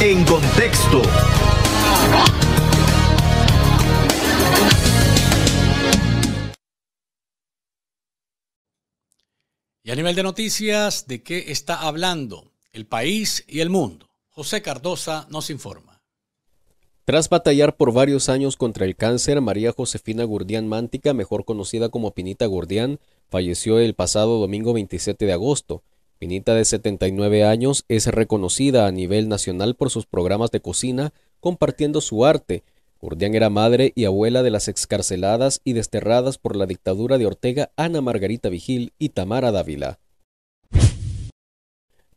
En contexto. Y a nivel de noticias, ¿de qué está hablando el país y el mundo? José Cardosa nos informa. Tras batallar por varios años contra el cáncer, María Josefina Gurdián Mántica, mejor conocida como Pinita Gurdián, falleció el pasado domingo 27 de agosto. Pinita de 79 años es reconocida a nivel nacional por sus programas de cocina, compartiendo su arte. Urdian era madre y abuela de las excarceladas y desterradas por la dictadura de Ortega Ana Margarita Vigil y Tamara Dávila.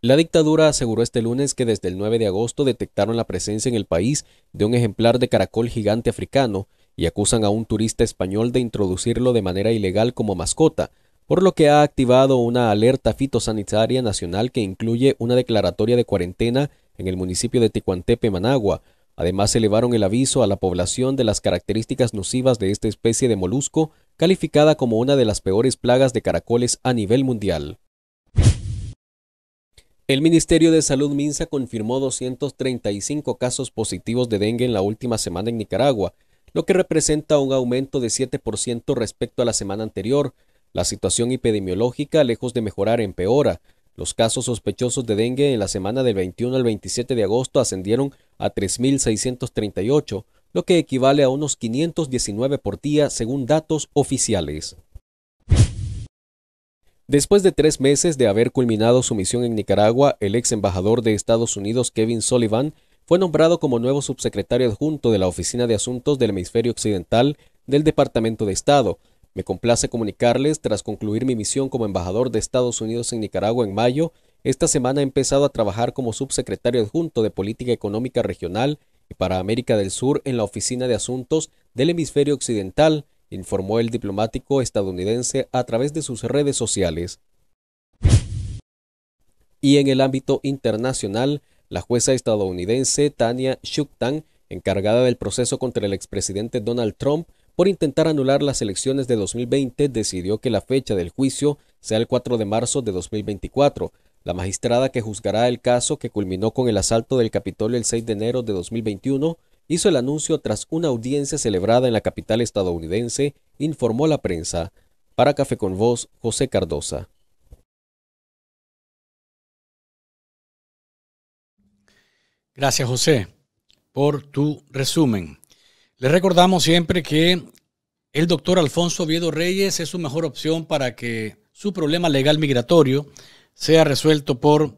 La dictadura aseguró este lunes que desde el 9 de agosto detectaron la presencia en el país de un ejemplar de caracol gigante africano y acusan a un turista español de introducirlo de manera ilegal como mascota, por lo que ha activado una alerta fitosanitaria nacional que incluye una declaratoria de cuarentena en el municipio de Ticuantepe, Managua. Además, elevaron el aviso a la población de las características nocivas de esta especie de molusco, calificada como una de las peores plagas de caracoles a nivel mundial. El Ministerio de Salud Minsa confirmó 235 casos positivos de dengue en la última semana en Nicaragua, lo que representa un aumento de 7% respecto a la semana anterior, la situación epidemiológica, lejos de mejorar, empeora. Los casos sospechosos de dengue en la semana del 21 al 27 de agosto ascendieron a 3.638, lo que equivale a unos 519 por día según datos oficiales. Después de tres meses de haber culminado su misión en Nicaragua, el ex embajador de Estados Unidos Kevin Sullivan fue nombrado como nuevo subsecretario adjunto de la Oficina de Asuntos del Hemisferio Occidental del Departamento de Estado, me complace comunicarles, tras concluir mi misión como embajador de Estados Unidos en Nicaragua en mayo, esta semana he empezado a trabajar como subsecretario adjunto de Política Económica Regional y para América del Sur en la Oficina de Asuntos del Hemisferio Occidental, informó el diplomático estadounidense a través de sus redes sociales. Y en el ámbito internacional, la jueza estadounidense Tania Shuktan, encargada del proceso contra el expresidente Donald Trump, por intentar anular las elecciones de 2020, decidió que la fecha del juicio sea el 4 de marzo de 2024. La magistrada que juzgará el caso que culminó con el asalto del Capitolio el 6 de enero de 2021 hizo el anuncio tras una audiencia celebrada en la capital estadounidense, informó la prensa. Para Café con Voz, José Cardosa. Gracias, José, por tu resumen. Les recordamos siempre que el doctor Alfonso Oviedo Reyes es su mejor opción para que su problema legal migratorio sea resuelto por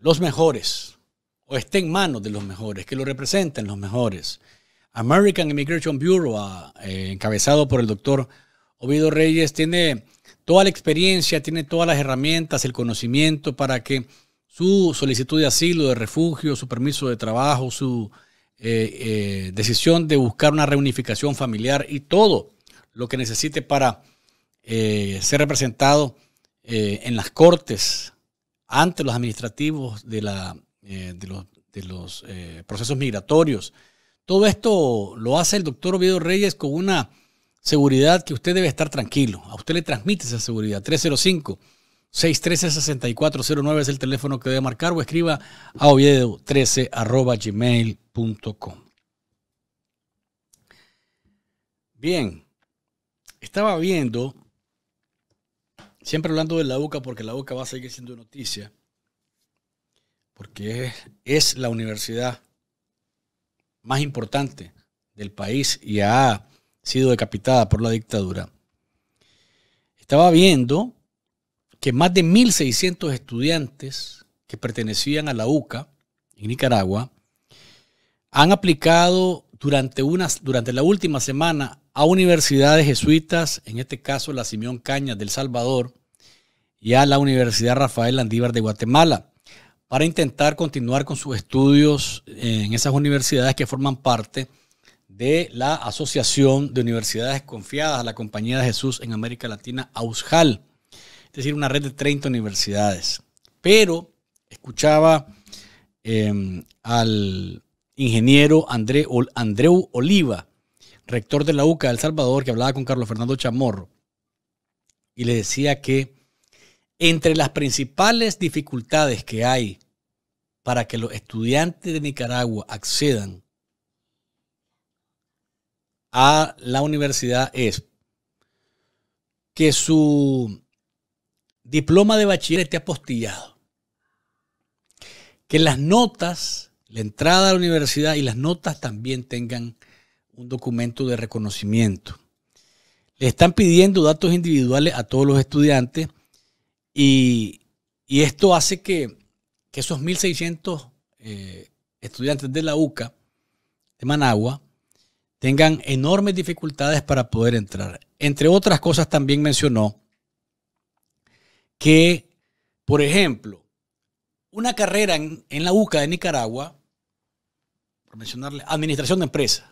los mejores o esté en manos de los mejores, que lo representen los mejores. American Immigration Bureau, ah, eh, encabezado por el doctor Oviedo Reyes, tiene toda la experiencia, tiene todas las herramientas, el conocimiento para que su solicitud de asilo, de refugio, su permiso de trabajo, su eh, eh, decisión de buscar una reunificación familiar y todo lo que necesite para eh, ser representado en las cortes ante los administrativos de, la, de los, de los procesos migratorios. Todo esto lo hace el doctor Oviedo Reyes con una seguridad que usted debe estar tranquilo. A usted le transmite esa seguridad. 305. 613-6409 es el teléfono que debe marcar o escriba a oviedo13 arroba gmail.com. Bien, estaba viendo, siempre hablando de la UCA porque la UCA va a seguir siendo noticia, porque es, es la universidad más importante del país y ha sido decapitada por la dictadura. Estaba viendo que más de 1.600 estudiantes que pertenecían a la UCA en Nicaragua han aplicado durante, unas, durante la última semana a universidades jesuitas, en este caso la Simeón Cañas del Salvador y a la Universidad Rafael Landívar de Guatemala, para intentar continuar con sus estudios en esas universidades que forman parte de la Asociación de Universidades Confiadas a la Compañía de Jesús en América Latina, AUSJAL es decir, una red de 30 universidades. Pero escuchaba em, al ingeniero André, Andreu Oliva, rector de la UCA de El Salvador, que hablaba con Carlos Fernando Chamorro, y le decía que entre las principales dificultades que hay para que los estudiantes de Nicaragua accedan a la universidad es que su diploma de bachillerato apostillado. Que las notas, la entrada a la universidad y las notas también tengan un documento de reconocimiento. Le están pidiendo datos individuales a todos los estudiantes y, esto hace que, esos 1.600 eh, estudiantes de la UCA, de Managua, tengan enormes dificultades para poder entrar. Entre otras cosas también mencionó que, por ejemplo, una carrera en, la UCA de Nicaragua, por mencionarle, administración de empresas.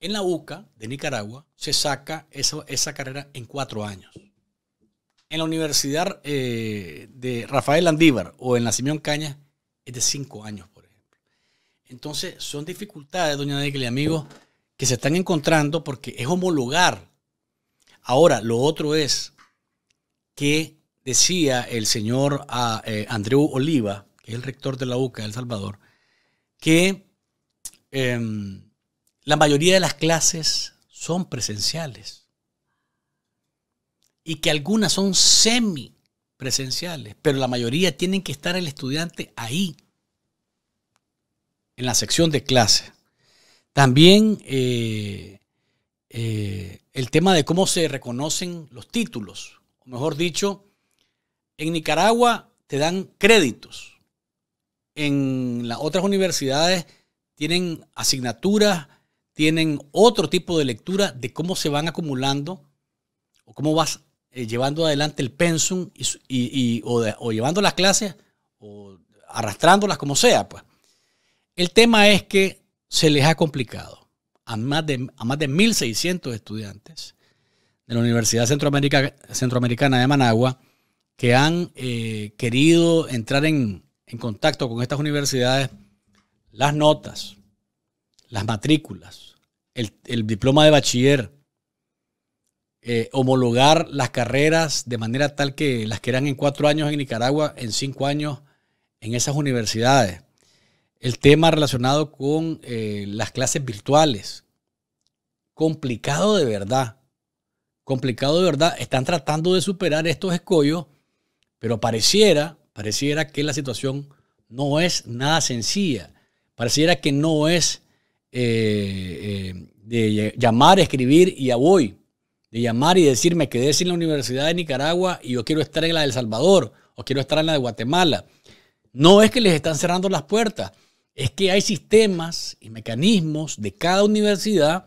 En la UCA de Nicaragua se saca esa, esa carrera en cuatro años. En la Universidad eh, de Rafael Andívar o en la Simeón Caña es de cinco años, por ejemplo. Entonces, son dificultades, doña Nicole y amigos, que se están encontrando porque es homologar. Ahora, lo otro es que decía el señor a ah, eh, Oliva, que es el rector de la UCA de El Salvador, que em, la mayoría de las clases son presenciales y que algunas son semi presenciales, pero la mayoría tienen que estar el estudiante ahí, en la sección de clase. También eh, eh, el tema de cómo se reconocen los títulos o mejor dicho, en Nicaragua te dan créditos. En las otras universidades tienen asignaturas, tienen otro tipo de lectura de cómo se van acumulando o cómo vas eh, llevando adelante el pensum y, o, llevando las clases o arrastrándolas como sea. Pues. El tema es que se les ha complicado más a más de 1.600 estudiantes de la Universidad Centroamericana de Managua que han eh, querido entrar en, contacto con estas universidades, las notas, las matrículas, el, diploma de bachiller, eh, homologar las carreras de manera tal que las que eran en cuatro años en Nicaragua, en cinco años en esas universidades. El tema relacionado con eh, las clases virtuales. Complicado de verdad complicado de verdad. Están tratando de superar estos escollos, pero pareciera, pareciera que la situación no es nada sencilla. Pareciera que no es eh, eh, de llamar, escribir y a voy. De llamar y decirme que quedé sin la Universidad de Nicaragua y yo quiero estar en la de El Salvador o quiero estar en la de Guatemala. No es que les están cerrando las puertas, es que hay sistemas y mecanismos de cada universidad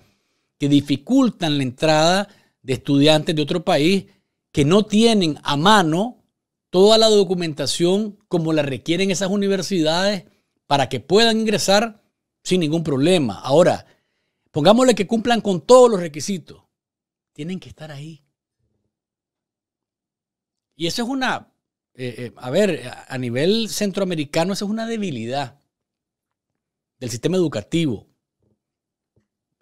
que dificultan la entrada de estudiantes de otro país que no tienen a mano toda la documentación como la requieren esas universidades para que puedan ingresar sin ningún problema. Ahora, pongámosle que cumplan con todos los requisitos. Tienen que estar ahí. Y eso es una, eh, eh, a ver, a nivel centroamericano, eso es una debilidad del sistema educativo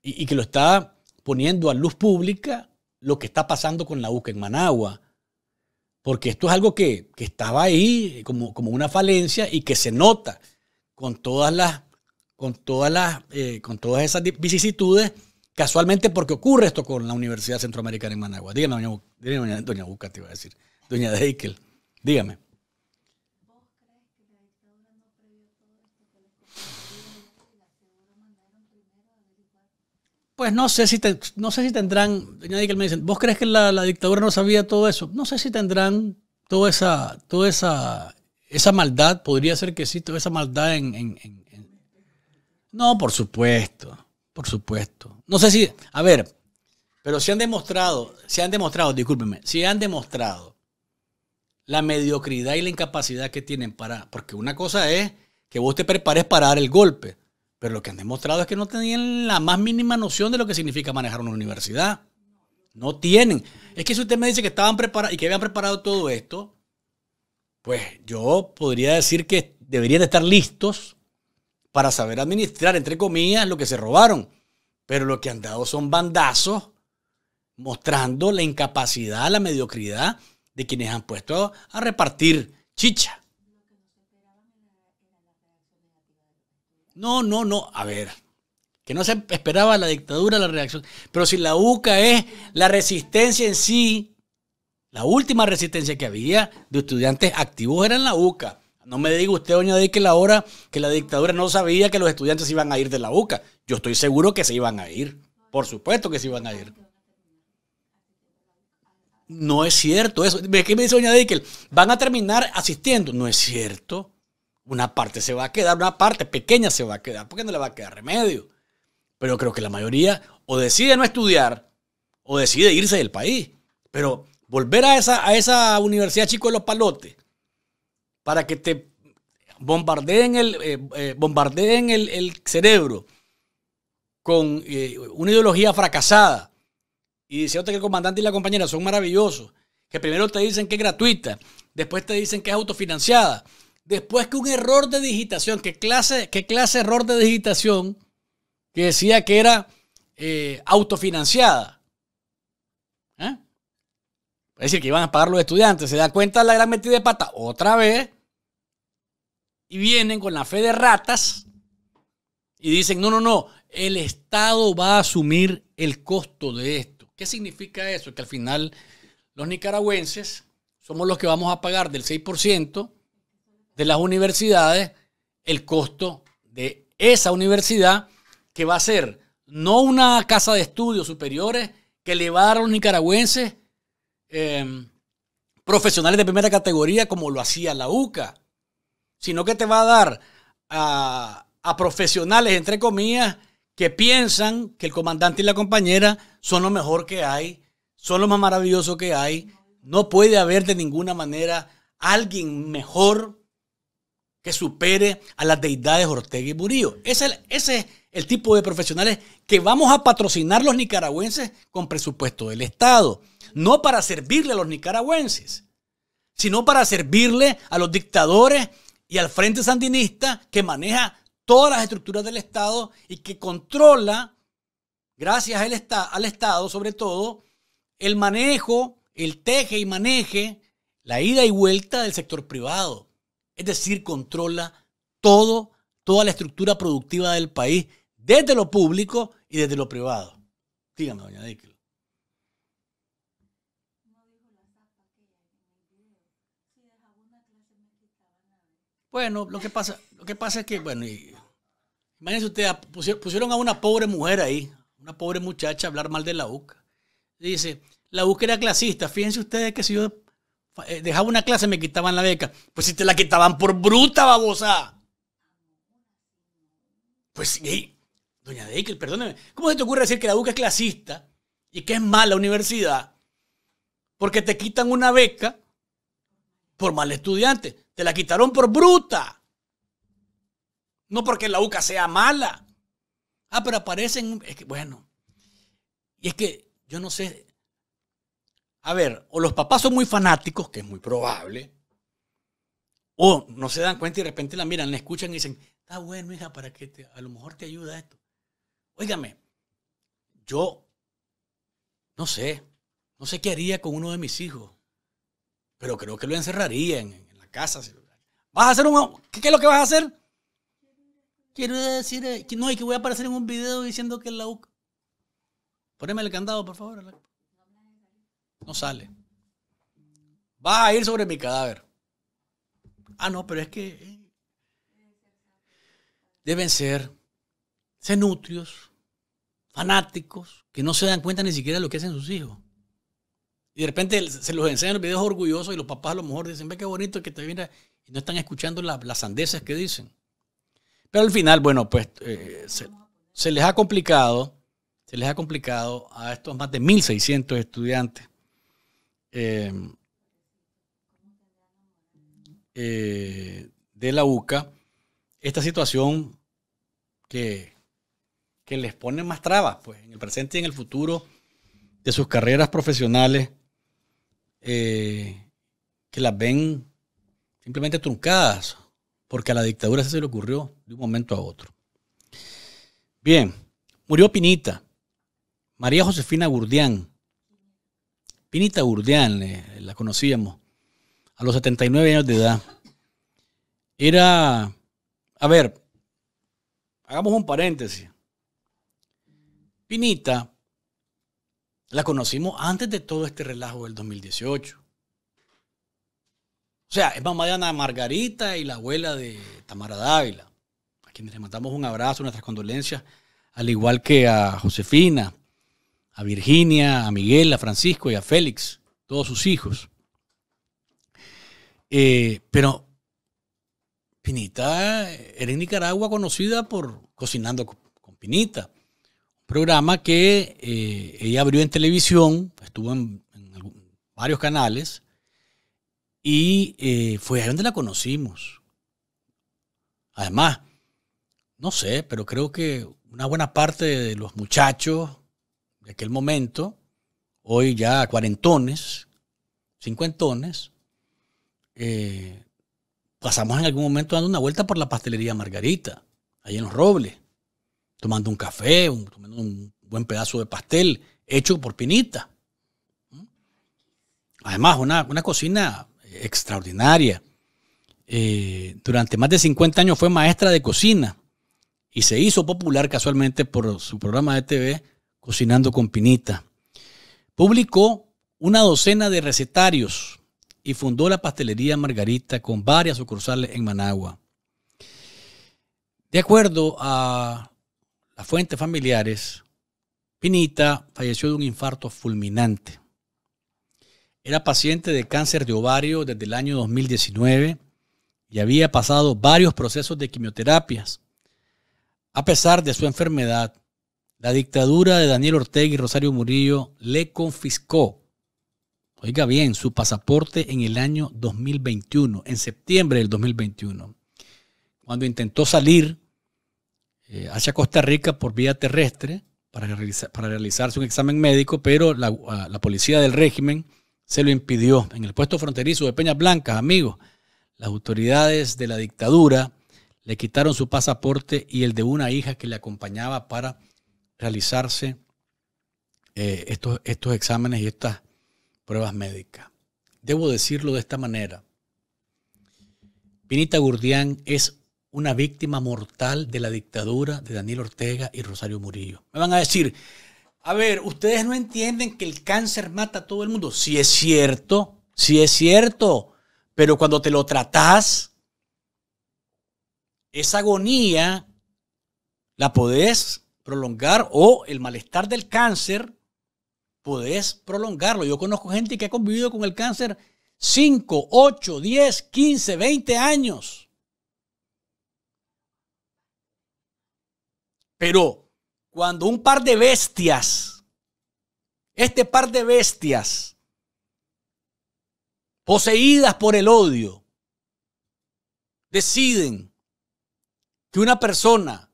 y que lo está poniendo a luz pública lo que está pasando con la UCA en Managua, porque esto es algo que, estaba ahí como, como, una falencia y que se nota con todas las, con todas eh, con todas esas vicisitudes, casualmente porque ocurre esto con la Universidad Centroamericana en Managua. Dígame, doña, doña, doña te iba a decir, doña Deikel, dígame. Pues no sé si, te, no sé si tendrán, que me dicen, ¿vos crees que la, dictadura no sabía todo eso? No sé si tendrán toda esa, toda esa, esa maldad, podría ser que sí, toda esa maldad en, en... No, por supuesto, por supuesto. No sé si, a ver, pero si han demostrado, si han demostrado, discúlpeme, si han demostrado la mediocridad y la incapacidad que tienen para, porque una cosa es que vos te prepares para dar el golpe, pero lo que han demostrado es que no tenían la más mínima noción de lo que significa manejar una universidad. No tienen. Es que si usted me dice que estaban preparados y que habían preparado todo esto, pues yo podría decir que deberían estar listos para saber administrar, entre comillas, lo que se robaron. Pero lo que han dado son bandazos mostrando la incapacidad, la mediocridad de quienes han puesto a repartir chicha. No, no, no. A ver, que no se esperaba la dictadura, la reacción. Pero si la UCA es la resistencia en sí, la última resistencia que había de estudiantes activos era en la UCA. No me diga usted, doña de ahora la hora que la dictadura no sabía que los estudiantes iban a ir de la UCA. Yo estoy seguro que se iban a ir. Por supuesto que se iban a ir. No es cierto eso. ¿Qué me dice doña Dickel? Van a terminar asistiendo. No es cierto. Una parte se va a quedar, una parte pequeña se va a quedar, porque no le va a quedar remedio. Pero creo que la mayoría o decide no estudiar o decide irse del país. Pero volver a esa, a esa universidad chico de los palotes para que te bombardeen el, eh, eh, bombardeen el, cerebro con eh, una ideología fracasada y usted que el comandante y la compañera son maravillosos, que primero te dicen que es gratuita, después te dicen que es autofinanciada, después que un error de digitación, ¿qué clase, qué clase de error de digitación? Que decía que era eh, autofinanciada. ¿Eh? Es decir, que iban a pagar los estudiantes. Se da cuenta la gran metida de pata otra vez. Y vienen con la fe de ratas y dicen, no, no, no, el Estado va a asumir el costo de esto. ¿Qué significa eso? Que al final los nicaragüenses somos los que vamos a pagar del 6% de las universidades el costo de esa universidad que va a ser no una casa de estudios superiores que le va a dar a los nicaragüenses em, profesionales de primera categoría como lo hacía la UCA, sino que te va a dar a, a profesionales, entre comillas, que piensan que el comandante y la compañera son lo mejor que hay, son lo más maravilloso que hay. No puede haber de ninguna manera alguien mejor que supere a las deidades Ortega y Murillo. Ese, es el, ese el tipo de profesionales que vamos a patrocinar los nicaragüenses con presupuesto del Estado. No para servirle a los nicaragüenses, sino para servirle a los dictadores y al Frente Sandinista que maneja todas las estructuras del Estado y que controla, gracias al, al Estado sobre todo, el manejo, el teje y maneje, la ida y vuelta del sector privado es decir, controla todo, toda la estructura productiva del país, desde lo público y desde lo privado. Dígame, doña Díquilo. Bueno, lo que pasa, lo que pasa es que, bueno, y, imagínense ustedes, pusieron a una pobre mujer ahí, una pobre muchacha a hablar mal de la UCA. Dice, la UCA era clasista. Fíjense ustedes que si yo eh, dejaba una clase, me quitaban la beca. Pues si te la quitaban por bruta, babosa. Pues, sí. doña Deikel, perdóneme. ¿Cómo se te ocurre decir que la UCA es clasista y que es mala universidad? Porque te quitan una beca por mal estudiante. Te la quitaron por bruta. No porque la UCA sea mala. Ah, pero aparecen. que, bueno. Y es que yo no sé a ver, o los papás son muy fanáticos, que es muy probable, o no se dan cuenta y de repente la miran, la escuchan y dicen, está bueno, hija, para que te, a lo mejor te ayuda esto. Óigame, yo no sé, no sé qué haría con uno de mis hijos, pero creo que lo encerraría en, la casa. ¿Vas a hacer un... ¿Qué, es lo que vas a hacer? Quiero decir, eh, no, hay que voy a aparecer en un video diciendo que la UCA. Poneme el candado, por favor. No sale. va a ir sobre mi cadáver. Ah, no, pero es que eh, deben ser cenutrios, fanáticos, que no se dan cuenta ni siquiera de lo que hacen sus hijos. Y de repente se los enseñan los videos orgullosos y los papás a lo mejor dicen, ve qué bonito que te viene. Y no están escuchando las sandeces que dicen. Pero al final, bueno, pues eh, se, se les ha complicado, se les ha complicado a estos más de 1.600 estudiantes Em, eh, de la UCA esta situación que, les pone más trabas pues, en el presente y en el futuro de sus carreras profesionales, eh, que las ven simplemente truncadas, porque a la dictadura se le ocurrió de un momento a otro. Bien, murió Pinita, María Josefina Gurdián, Pinita Urdeán, la conocíamos, a los 79 años de edad. Era, a ver, hagamos un paréntesis. Pinita la conocimos antes de todo este relajo del 2018. O sea, es mamá de Ana Margarita y la abuela de Tamara Dávila, a quienes le mandamos un abrazo, nuestras condolencias, al igual que a Josefina, a Virginia, a Miguel, a Francisco y a Félix, todos sus hijos. Eh, pero Pinita era en Nicaragua conocida por Cocinando con, Pinita, un programa que eh, ella abrió en televisión, estuvo en, varios canales, y eh, fue ahí donde la conocimos. Además, no sé, pero creo que una buena parte de los muchachos de aquel momento, hoy ya cuarentones, cincuentones, eh, pasamos en algún momento dando una vuelta por la pastelería Margarita, ahí en Los Robles, tomando un café, un, un buen pedazo de pastel hecho por Pinita. Además, una, una cocina extraordinaria. Eh, durante más de 50 años fue maestra de cocina y se hizo popular casualmente por su programa de TV Cocinando con Pinita. Publicó una docena de recetarios y fundó la pastelería Margarita con varias sucursales en Managua. De acuerdo a las fuentes familiares, Pinita falleció de un infarto fulminante. Era paciente de cáncer de ovario desde el año 2019 y había pasado varios procesos de quimioterapias. A pesar de su enfermedad, la dictadura de Daniel Ortega y Rosario Murillo le confiscó, oiga bien, su pasaporte en el año 2021, en septiembre del 2021, cuando intentó salir eh, hacia Costa Rica por vía terrestre para, para realizarse un examen médico, pero la, la, policía del régimen se lo impidió. En el puesto fronterizo de Peñas Blancas, amigos, las autoridades de la dictadura le quitaron su pasaporte y el de una hija que le acompañaba para realizarse eh, estos, estos exámenes y estas pruebas médicas. Debo decirlo de esta manera. Pinita Gurdián es una víctima mortal de la dictadura de Daniel Ortega y Rosario Murillo. Me van a decir, a ver, ustedes no entienden que el cáncer mata a todo el mundo. Sí es cierto, sí es cierto, pero cuando te lo tratás, esa agonía la podés prolongar o el malestar del cáncer, podés prolongarlo. Yo conozco gente que ha convivido con el cáncer 5, 8, 10, 15, 20 años. Pero cuando un par de bestias, este par de bestias, poseídas por el odio, deciden que una persona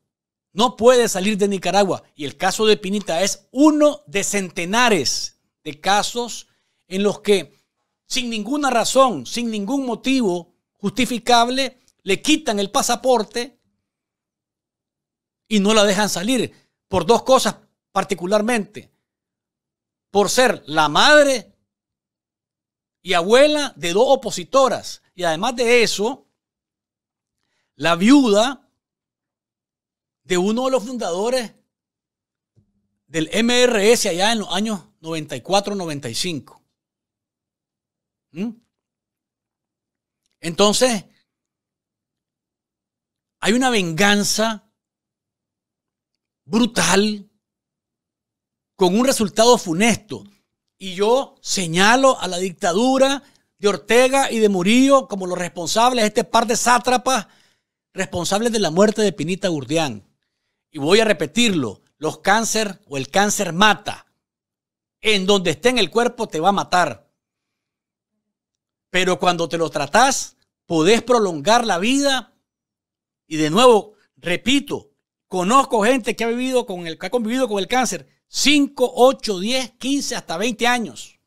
no puede salir de Nicaragua. Y el caso de Pinita es uno de centenares de casos en los que sin ninguna razón, sin ningún motivo justificable, le quitan el pasaporte y no la dejan salir por dos cosas particularmente. Por ser la madre y abuela de dos opositoras. Y además de eso, la viuda de uno de los fundadores del MRS allá en los años 94-95. ¿Mm? Entonces, hay una venganza brutal con un resultado funesto. Y yo señalo a la dictadura de Ortega y de Murillo como los responsables, este par de sátrapas responsables de la muerte de Pinita Gurdián y voy a repetirlo, los cáncer o el cáncer mata. En donde esté en el cuerpo te va a matar. Pero cuando te lo tratás, podés prolongar la vida. Y de nuevo, repito, conozco gente que ha vivido con el que ha convivido con el cáncer 5, 8, 10, 15 hasta 20 años.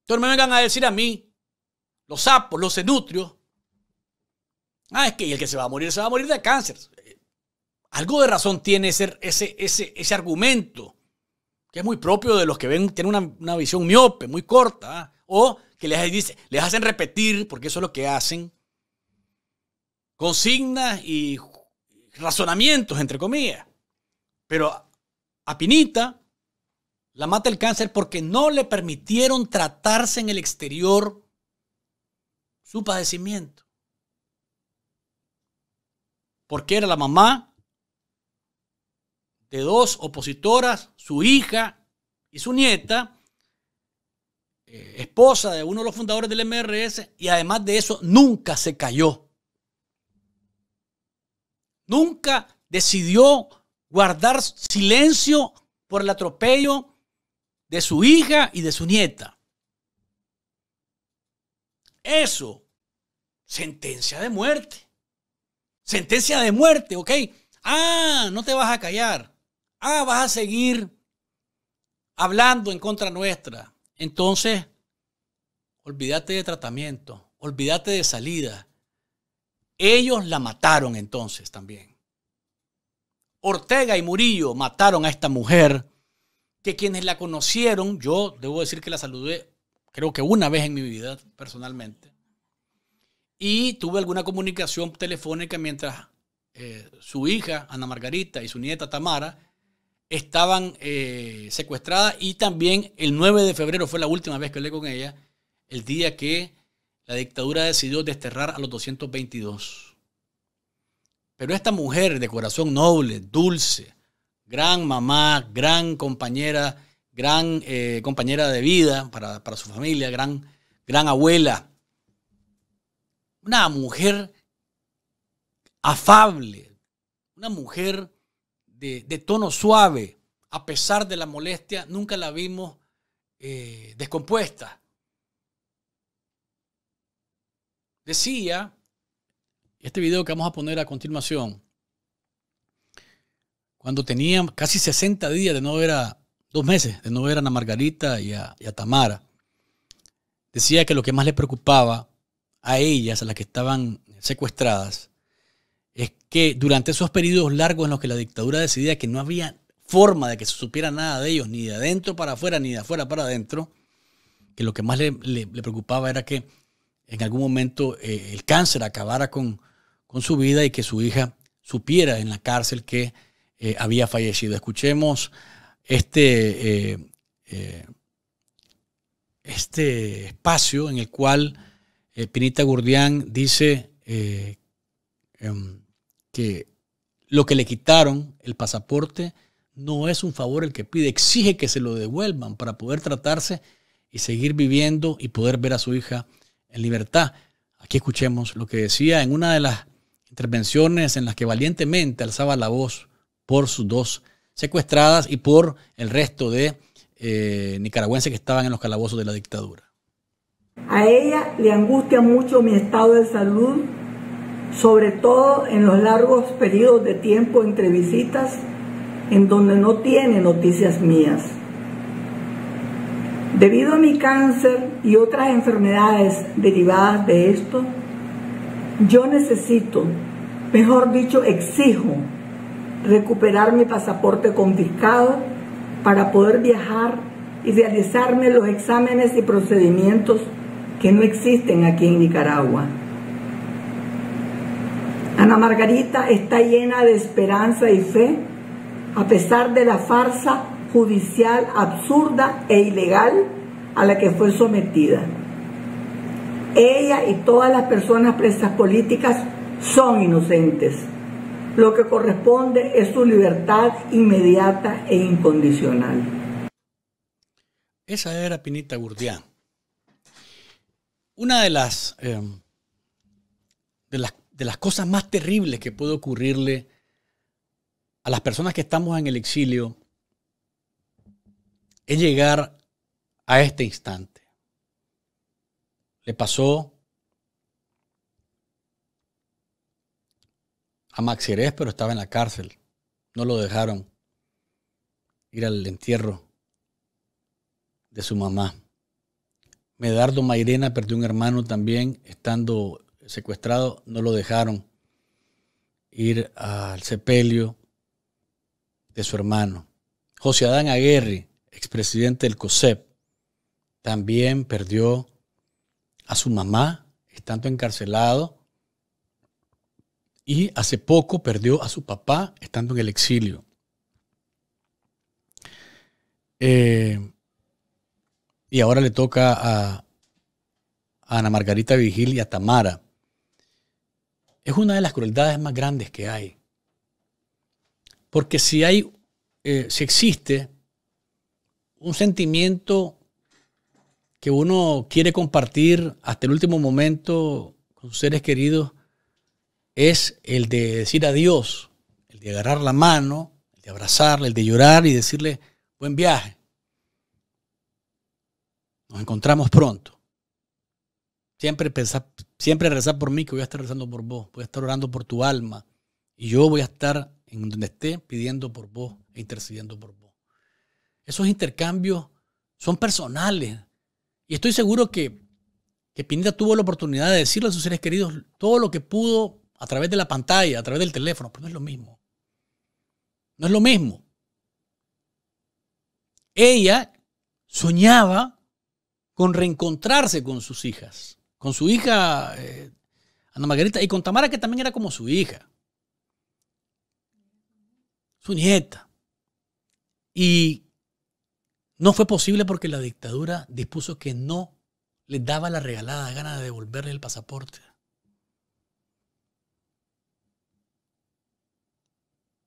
Entonces me vengan a decir a mí, los sapos, los enutrios. ah, es que el que se va a morir se va a morir de cáncer. Algo de razón tiene ese, ese, ese, argumento, que es muy propio de los que ven, tienen una, visión miope, muy corta, ¿ah? o que les, dice, les hacen repetir, porque eso es lo que hacen, consignas y razonamientos, entre comillas. Pero a Pinita la mata el cáncer porque no le permitieron tratarse en el exterior su padecimiento. Porque era la mamá dos opositoras, su hija y su nieta, eh, esposa de uno de los fundadores del MRS, y además de eso, nunca se cayó. Nunca decidió guardar silencio por el atropello de su hija y de su nieta. Eso, sentencia de muerte. Sentencia de muerte, ¿ok? Ah, no te vas a callar ah, vas a seguir hablando en contra nuestra. Entonces, olvídate de tratamiento, olvídate de salida. Ellos la mataron entonces también. Ortega y Murillo mataron a esta mujer que quienes la conocieron, yo debo decir que la saludé creo que una vez en mi vida personalmente, y tuve alguna comunicación telefónica mientras eh, su hija, Ana Margarita, y su nieta, Tamara, estaban eh, secuestradas y también el 9 de febrero fue la última vez que hablé con ella, el día que la dictadura decidió desterrar a los 222. Pero esta mujer de corazón noble, dulce, gran mamá, gran compañera, gran eh, compañera de vida para, su familia, gran, gran abuela, una mujer afable, una mujer de, tono suave, a pesar de la molestia, nunca la vimos eh, descompuesta. Decía, este video que vamos a poner a continuación, cuando tenía casi 60 días de no ver a, dos meses de no ver a Margarita y a, y a Tamara, decía que lo que más le preocupaba a ellas, a las que estaban secuestradas, es que durante esos periodos largos en los que la dictadura decidía que no había forma de que se supiera nada de ellos, ni de adentro para afuera, ni de afuera para adentro, que lo que más le, preocupaba era que en algún momento eh, el cáncer acabara con, su vida y que su hija supiera en la cárcel que eh, había fallecido. Escuchemos este, eh, este espacio en el cual Pinita Gurdián dice... Em, que lo que le quitaron, el pasaporte, no es un favor el que pide, exige que se lo devuelvan para poder tratarse y seguir viviendo y poder ver a su hija en libertad. Aquí escuchemos lo que decía en una de las intervenciones en las que valientemente alzaba la voz por sus dos secuestradas y por el resto de eh, nicaragüenses que estaban en los calabozos de la dictadura. A ella le angustia mucho mi estado de salud sobre todo en los largos periodos de tiempo entre visitas en donde no tiene noticias mías. Debido a mi cáncer y otras enfermedades derivadas de esto, yo necesito, mejor dicho, exijo recuperar mi pasaporte confiscado para poder viajar y realizarme los exámenes y procedimientos que no existen aquí en Nicaragua. Ana Margarita está llena de esperanza y fe a pesar de la farsa judicial absurda e ilegal a la que fue sometida. Ella y todas las personas presas políticas son inocentes. Lo que corresponde es su libertad inmediata e incondicional. Esa era Pinita Gurdián. Una de las, eh, de las de las cosas más terribles que puede ocurrirle a las personas que estamos en el exilio es llegar a este instante. Le pasó a Max pero estaba en la cárcel. No lo dejaron ir al entierro de su mamá. Medardo Mairena perdió un hermano también estando secuestrado, no lo dejaron ir al sepelio de su hermano. José Adán Aguirre, expresidente del COSEP, también perdió a su mamá, estando encarcelado, y hace poco perdió a su papá, estando en el exilio. Eh, y ahora le toca a Ana Margarita Vigil y a Tamara es una de las crueldades más grandes que hay. Porque si hay, eh, si existe un sentimiento que uno quiere compartir hasta el último momento con sus seres queridos, es el de decir adiós, el de agarrar la mano, el de abrazarle, el de llorar y decirle buen viaje. Nos encontramos pronto. Siempre pensar, Siempre rezar por mí, que voy a estar rezando por vos. Voy a estar orando por tu alma. Y yo voy a estar en donde esté pidiendo por vos e intercediendo por vos. Esos intercambios son personales. Y estoy seguro que, que Pineda tuvo la oportunidad de decirle a sus seres queridos todo lo que pudo a través de la pantalla, a través del teléfono, pero no es lo mismo. No es lo mismo. Ella soñaba con reencontrarse con sus hijas con su hija eh, Ana Margarita y con Tamara, que también era como su hija, su nieta. Y no fue posible porque la dictadura dispuso que no le daba la regalada gana de devolverle el pasaporte.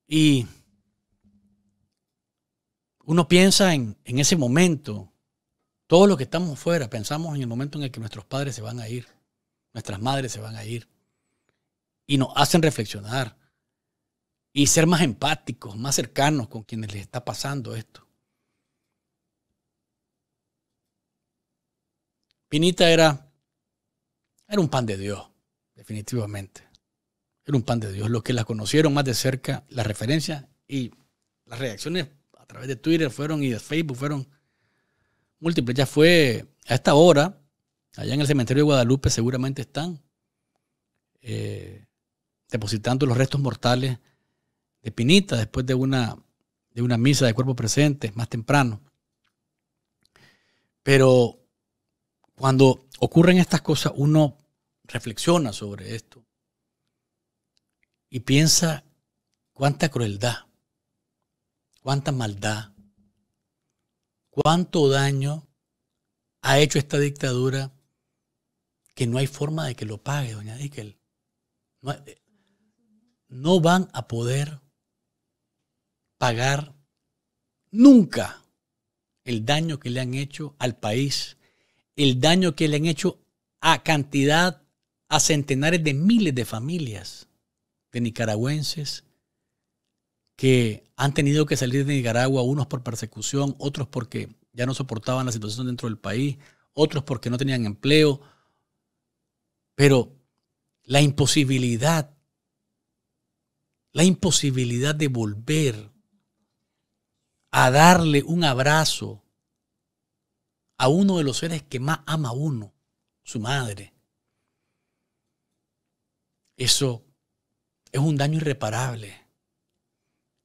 Y uno piensa en, en ese momento todos los que estamos fuera pensamos en el momento en el que nuestros padres se van a ir, nuestras madres se van a ir. Y nos hacen reflexionar y ser más empáticos, más cercanos con quienes les está pasando esto. Pinita era, era un pan de Dios, definitivamente. Era un pan de Dios. Los que la conocieron más de cerca, las referencias y las reacciones a través de Twitter fueron y de Facebook fueron múltiples. Ya fue a esta hora, allá en el cementerio de Guadalupe seguramente están eh, depositando los restos mortales de Pinita después de una, de una misa de cuerpo presente más temprano. Pero cuando ocurren estas cosas, uno reflexiona sobre esto y piensa cuánta crueldad, cuánta maldad, cuánto daño ha hecho esta dictadura que no hay forma de que lo pague, doña Díquel. no van a poder pagar nunca el daño que le han hecho al país, el daño que le han hecho a cantidad, a centenares de miles de familias de nicaragüenses que han tenido que salir de Nicaragua, unos por persecución, otros porque ya no soportaban la situación dentro del país, otros porque no tenían empleo. Pero la imposibilidad, la imposibilidad de volver a darle un abrazo a uno de los seres que más ama uno, su madre. Eso es un daño irreparable.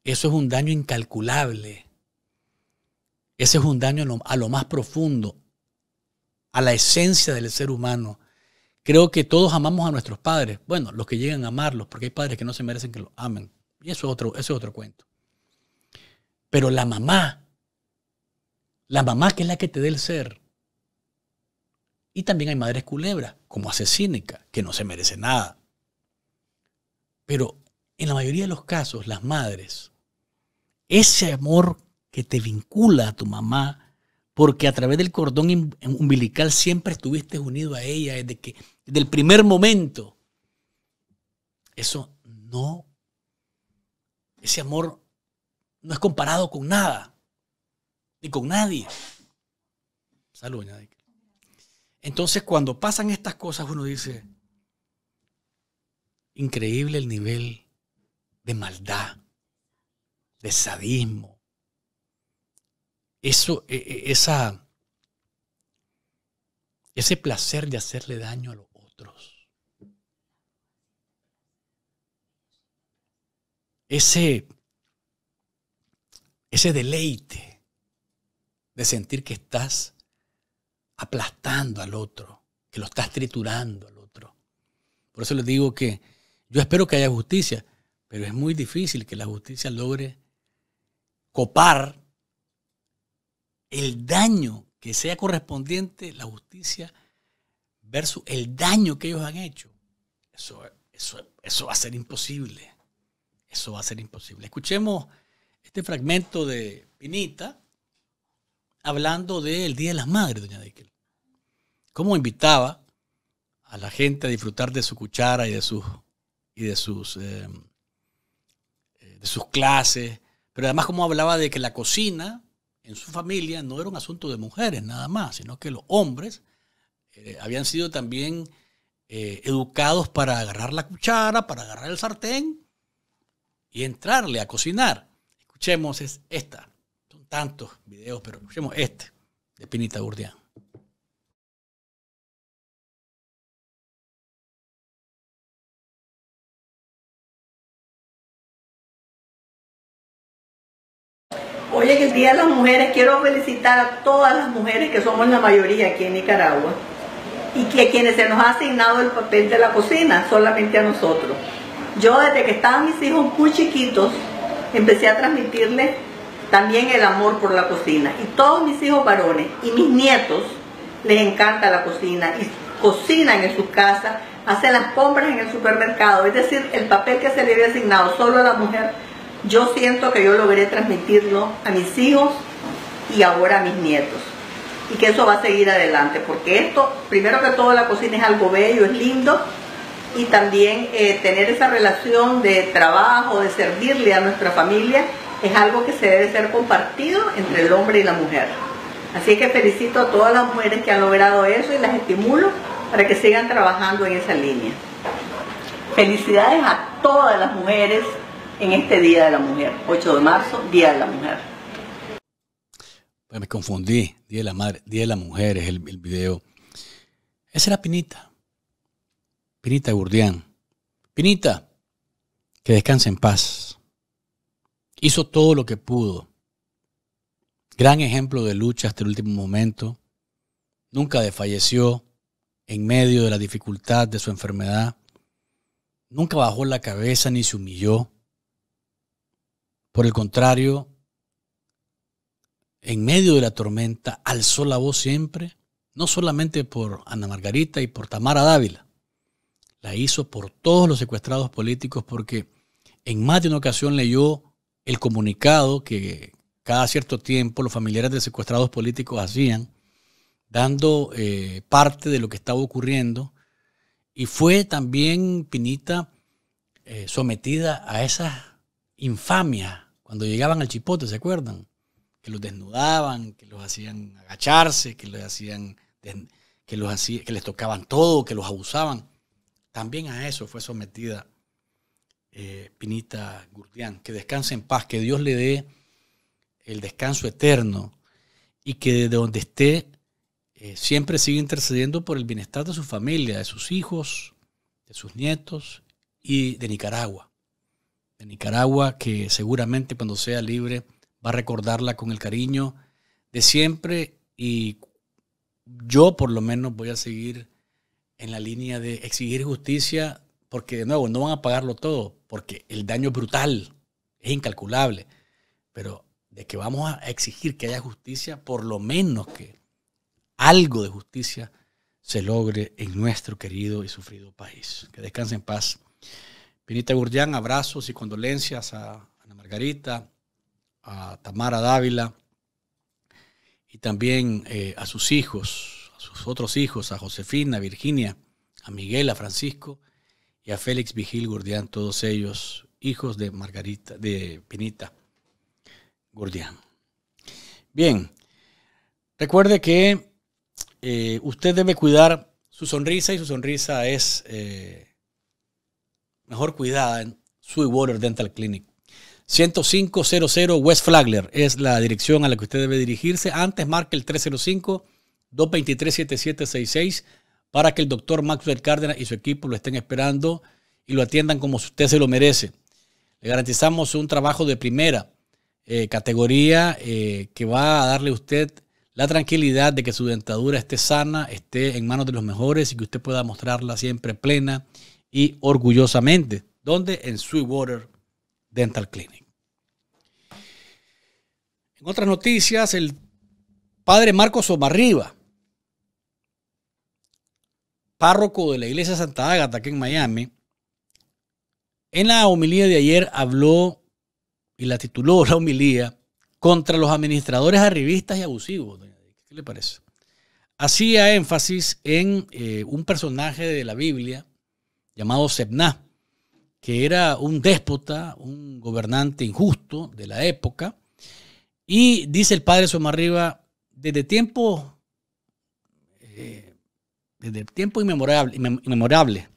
Eso es un daño incalculable. Ese es un daño a lo más profundo, a la esencia del ser humano. Creo que todos amamos a nuestros padres. Bueno, los que llegan a amarlos, porque hay padres que no se merecen que los amen. Y eso es otro, es otro cuento. Pero la mamá, la mamá que es la que te dé el ser. Y también hay madres culebras, como Cínica, que no se merece nada. Pero en la mayoría de los casos, las madres ese amor que te vincula a tu mamá, porque a través del cordón umbilical siempre estuviste unido a ella desde que desde el primer momento. Eso no ese amor no es comparado con nada ni con nadie. Salud, Entonces, cuando pasan estas cosas, uno dice, increíble el nivel de maldad de sadismo. Eso, e, e, esa, ese placer de hacerle daño a los otros. Ese, ese deleite de sentir que estás aplastando al otro, que lo estás triturando al otro. Por eso les digo que yo espero que haya justicia, pero es muy difícil que la justicia logre copar el daño que sea correspondiente la justicia versus el daño que ellos han hecho. Eso, eso, eso va a ser imposible. Eso va a ser imposible. Escuchemos este fragmento de Pinita hablando del Día de las Madres, doña Dickel. Cómo invitaba a la gente a disfrutar de su cuchara y de sus, y de sus, eh, eh, de sus clases, pero además como hablaba de que la cocina en su familia no era un asunto de mujeres nada más, sino que los hombres eh, habían sido también eh, educados para agarrar la cuchara, para agarrar el sartén y entrarle a cocinar. Escuchemos esta. Son tantos videos, pero escuchemos este de Pinita Gurdián. Hoy en el Día de las Mujeres quiero felicitar a todas las mujeres que somos la mayoría aquí en Nicaragua y que quienes se nos ha asignado el papel de la cocina solamente a nosotros. Yo desde que estaban mis hijos muy chiquitos empecé a transmitirles también el amor por la cocina y todos mis hijos varones y mis nietos les encanta la cocina y cocinan en sus casas, hacen las compras en el supermercado, es decir, el papel que se le había asignado solo a la mujer yo siento que yo logré transmitirlo a mis hijos y ahora a mis nietos. Y que eso va a seguir adelante, porque esto, primero que todo, la cocina es algo bello, es lindo, y también eh, tener esa relación de trabajo, de servirle a nuestra familia, es algo que se debe ser compartido entre el hombre y la mujer. Así que felicito a todas las mujeres que han logrado eso y las estimulo para que sigan trabajando en esa línea. Felicidades a todas las mujeres en este Día de la Mujer, 8 de marzo, Día de la Mujer. Pues me confundí, Día de la Madre, Día de la Mujer es el, video. Esa era Pinita, Pinita Gurdián. Pinita, que descanse en paz. Hizo todo lo que pudo. Gran ejemplo de lucha hasta el último momento. Nunca desfalleció en medio de la dificultad de su enfermedad. Nunca bajó la cabeza ni se humilló. Por el contrario, en medio de la tormenta alzó la voz siempre, no solamente por Ana Margarita y por Tamara Dávila, la hizo por todos los secuestrados políticos porque en más de una ocasión leyó el comunicado que cada cierto tiempo los familiares de secuestrados políticos hacían, dando eh, parte de lo que estaba ocurriendo. Y fue también Pinita eh, sometida a esa infamia, cuando llegaban al chipote, ¿se acuerdan? Que los desnudaban, que los hacían agacharse, que los hacían, que los que les tocaban todo, que los abusaban. También a eso fue sometida eh, Pinita Gurdián. Que descanse en paz, que Dios le dé el descanso eterno y que desde donde esté eh, siempre siga intercediendo por el bienestar de su familia, de sus hijos, de sus nietos y de Nicaragua. Nicaragua, que seguramente cuando sea libre va a recordarla con el cariño de siempre y yo por lo menos voy a seguir en la línea de exigir justicia porque de nuevo no van a pagarlo todo porque el daño es brutal, es incalculable, pero de que vamos a exigir que haya justicia, por lo menos que algo de justicia se logre en nuestro querido y sufrido país. Que descanse en paz Pinita Gurdián, abrazos y condolencias a Ana Margarita, a Tamara Dávila y también eh, a sus hijos, a sus otros hijos, a Josefina, a Virginia, a Miguel, a Francisco y a Félix Vigil Gurdián, todos ellos hijos de Margarita, de Pinita Gurdián. Bien, recuerde que eh, usted debe cuidar su sonrisa y su sonrisa es... Eh, mejor cuidada en Sweetwater Dental Clinic. 10500 West Flagler es la dirección a la que usted debe dirigirse. Antes marque el 305-223-7766 para que el doctor Maxwell Cárdenas y su equipo lo estén esperando y lo atiendan como usted se lo merece. Le garantizamos un trabajo de primera eh, categoría eh, que va a darle a usted la tranquilidad de que su dentadura esté sana, esté en manos de los mejores y que usted pueda mostrarla siempre plena y orgullosamente, donde en Sweetwater Dental Clinic. En otras noticias, el padre Marcos Omarriba, párroco de la iglesia Santa Ágata aquí en Miami, en la homilía de ayer habló y la tituló la homilía contra los administradores arribistas y abusivos. ¿Qué le parece? Hacía énfasis en eh, un personaje de la Biblia llamado Sebna, que era un déspota, un gobernante injusto de la época. Y dice el padre Somarriba, desde tiempo, eh, desde tiempo inmemorable,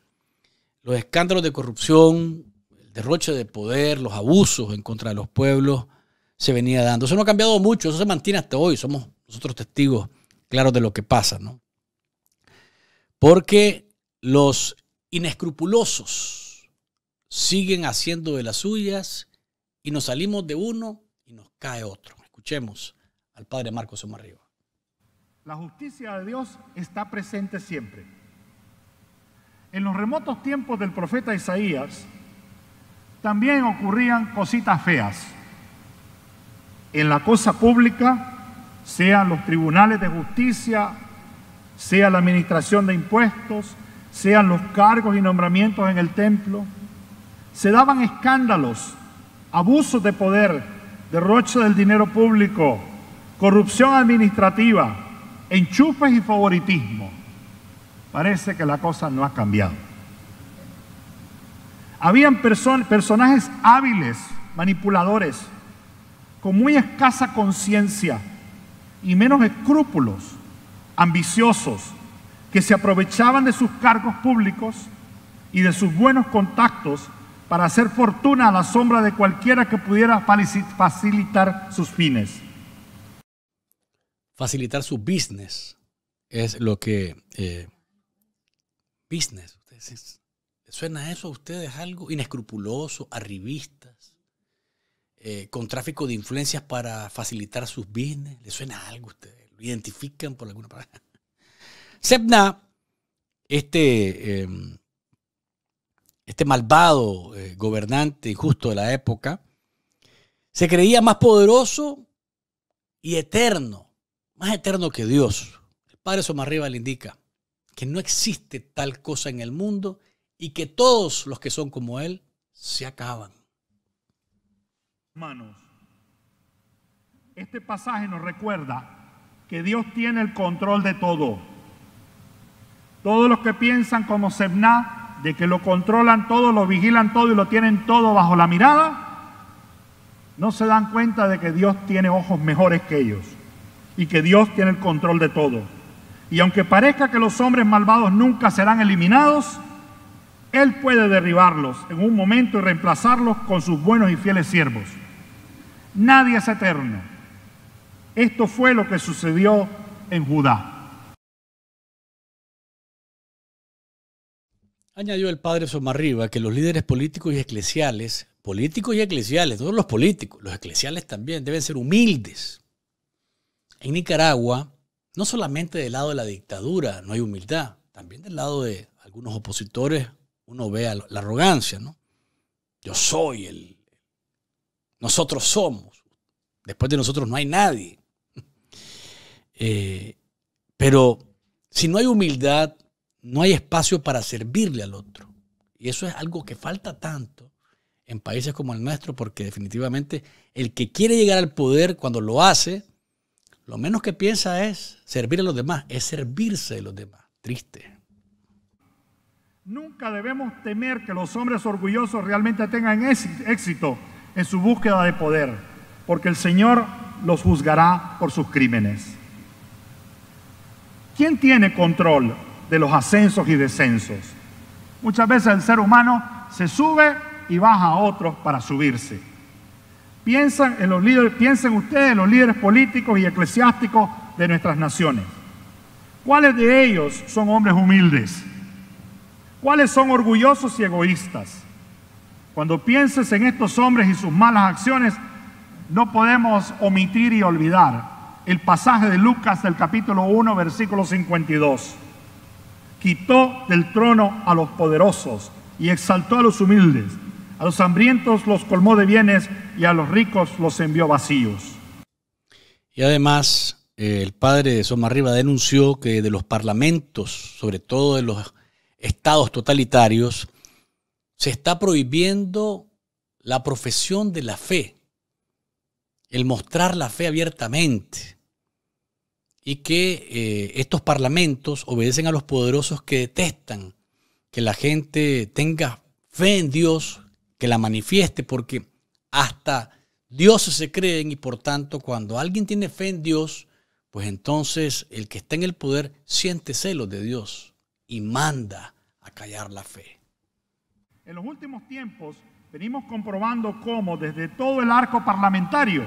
los escándalos de corrupción, el derroche de poder, los abusos en contra de los pueblos se venía dando. Eso no ha cambiado mucho, eso se mantiene hasta hoy. Somos nosotros testigos claros de lo que pasa, ¿no? Porque los inescrupulosos siguen haciendo de las suyas y nos salimos de uno y nos cae otro. Escuchemos al padre Marcos Omarriba. La justicia de Dios está presente siempre. En los remotos tiempos del profeta Isaías también ocurrían cositas feas. En la cosa pública, sean los tribunales de justicia, sea la administración de impuestos, sean los cargos y nombramientos en el templo. Se daban escándalos, abusos de poder, derroche del dinero público, corrupción administrativa, enchufes y favoritismo. Parece que la cosa no ha cambiado. Habían personajes hábiles, manipuladores, con muy escasa conciencia y menos escrúpulos, ambiciosos, que se aprovechaban de sus cargos públicos y de sus buenos contactos para hacer fortuna a la sombra de cualquiera que pudiera facilitar sus fines. Facilitar su business es lo que... Eh, business, ustedes, ¿suena eso a ustedes algo inescrupuloso, arribistas, eh, con tráfico de influencias para facilitar sus business? le suena algo a ustedes? ¿Lo identifican por alguna palabra? Sebna, este, em, este malvado eh, gobernante injusto de la época, se creía más poderoso y eterno, más eterno que Dios. El Padre arriba le indica que no existe tal cosa en el mundo y que todos los que son como Él se acaban. Hermanos, este pasaje nos recuerda que Dios tiene el control de todo todos los que piensan como Sebna, de que lo controlan todo, lo vigilan todo y lo tienen todo bajo la mirada, no se dan cuenta de que Dios tiene ojos mejores que ellos y que Dios tiene el control de todo. Y aunque parezca que los hombres malvados nunca serán eliminados, Él puede derribarlos en un momento y reemplazarlos con sus buenos y fieles siervos. Nadie es eterno. Esto fue lo que sucedió en Judá. Añadió el padre Somarriba que los líderes políticos y eclesiales, políticos y eclesiales, todos los políticos, los eclesiales también, deben ser humildes. En Nicaragua, no solamente del lado de la dictadura no hay humildad, también del lado de algunos opositores uno ve la arrogancia, ¿no? Yo soy el... Nosotros somos. Después de nosotros no hay nadie. Eh, pero si no hay humildad, no hay espacio para servirle al otro. Y eso es algo que falta tanto en países como el nuestro, porque definitivamente el que quiere llegar al poder cuando lo hace, lo menos que piensa es servir a los demás, es servirse de los demás. Triste. Nunca debemos temer que los hombres orgullosos realmente tengan éxito en su búsqueda de poder, porque el Señor los juzgará por sus crímenes. ¿Quién tiene control de los ascensos y descensos. Muchas veces el ser humano se sube y baja a otros para subirse. en los líderes, piensen ustedes en los líderes políticos y eclesiásticos de nuestras naciones. ¿Cuáles de ellos son hombres humildes? ¿Cuáles son orgullosos y egoístas? Cuando pienses en estos hombres y sus malas acciones, no podemos omitir y olvidar el pasaje de Lucas del capítulo 1, versículo 52 quitó del trono a los poderosos y exaltó a los humildes. A los hambrientos los colmó de bienes y a los ricos los envió vacíos. Y además, eh, el padre de Arriba denunció que de los parlamentos, sobre todo de los estados totalitarios, se está prohibiendo la profesión de la fe, el mostrar la fe abiertamente y que eh, estos parlamentos obedecen a los poderosos que detestan que la gente tenga fe en Dios, que la manifieste, porque hasta dioses se creen y por tanto cuando alguien tiene fe en Dios, pues entonces el que está en el poder siente celos de Dios y manda a callar la fe. En los últimos tiempos venimos comprobando cómo desde todo el arco parlamentario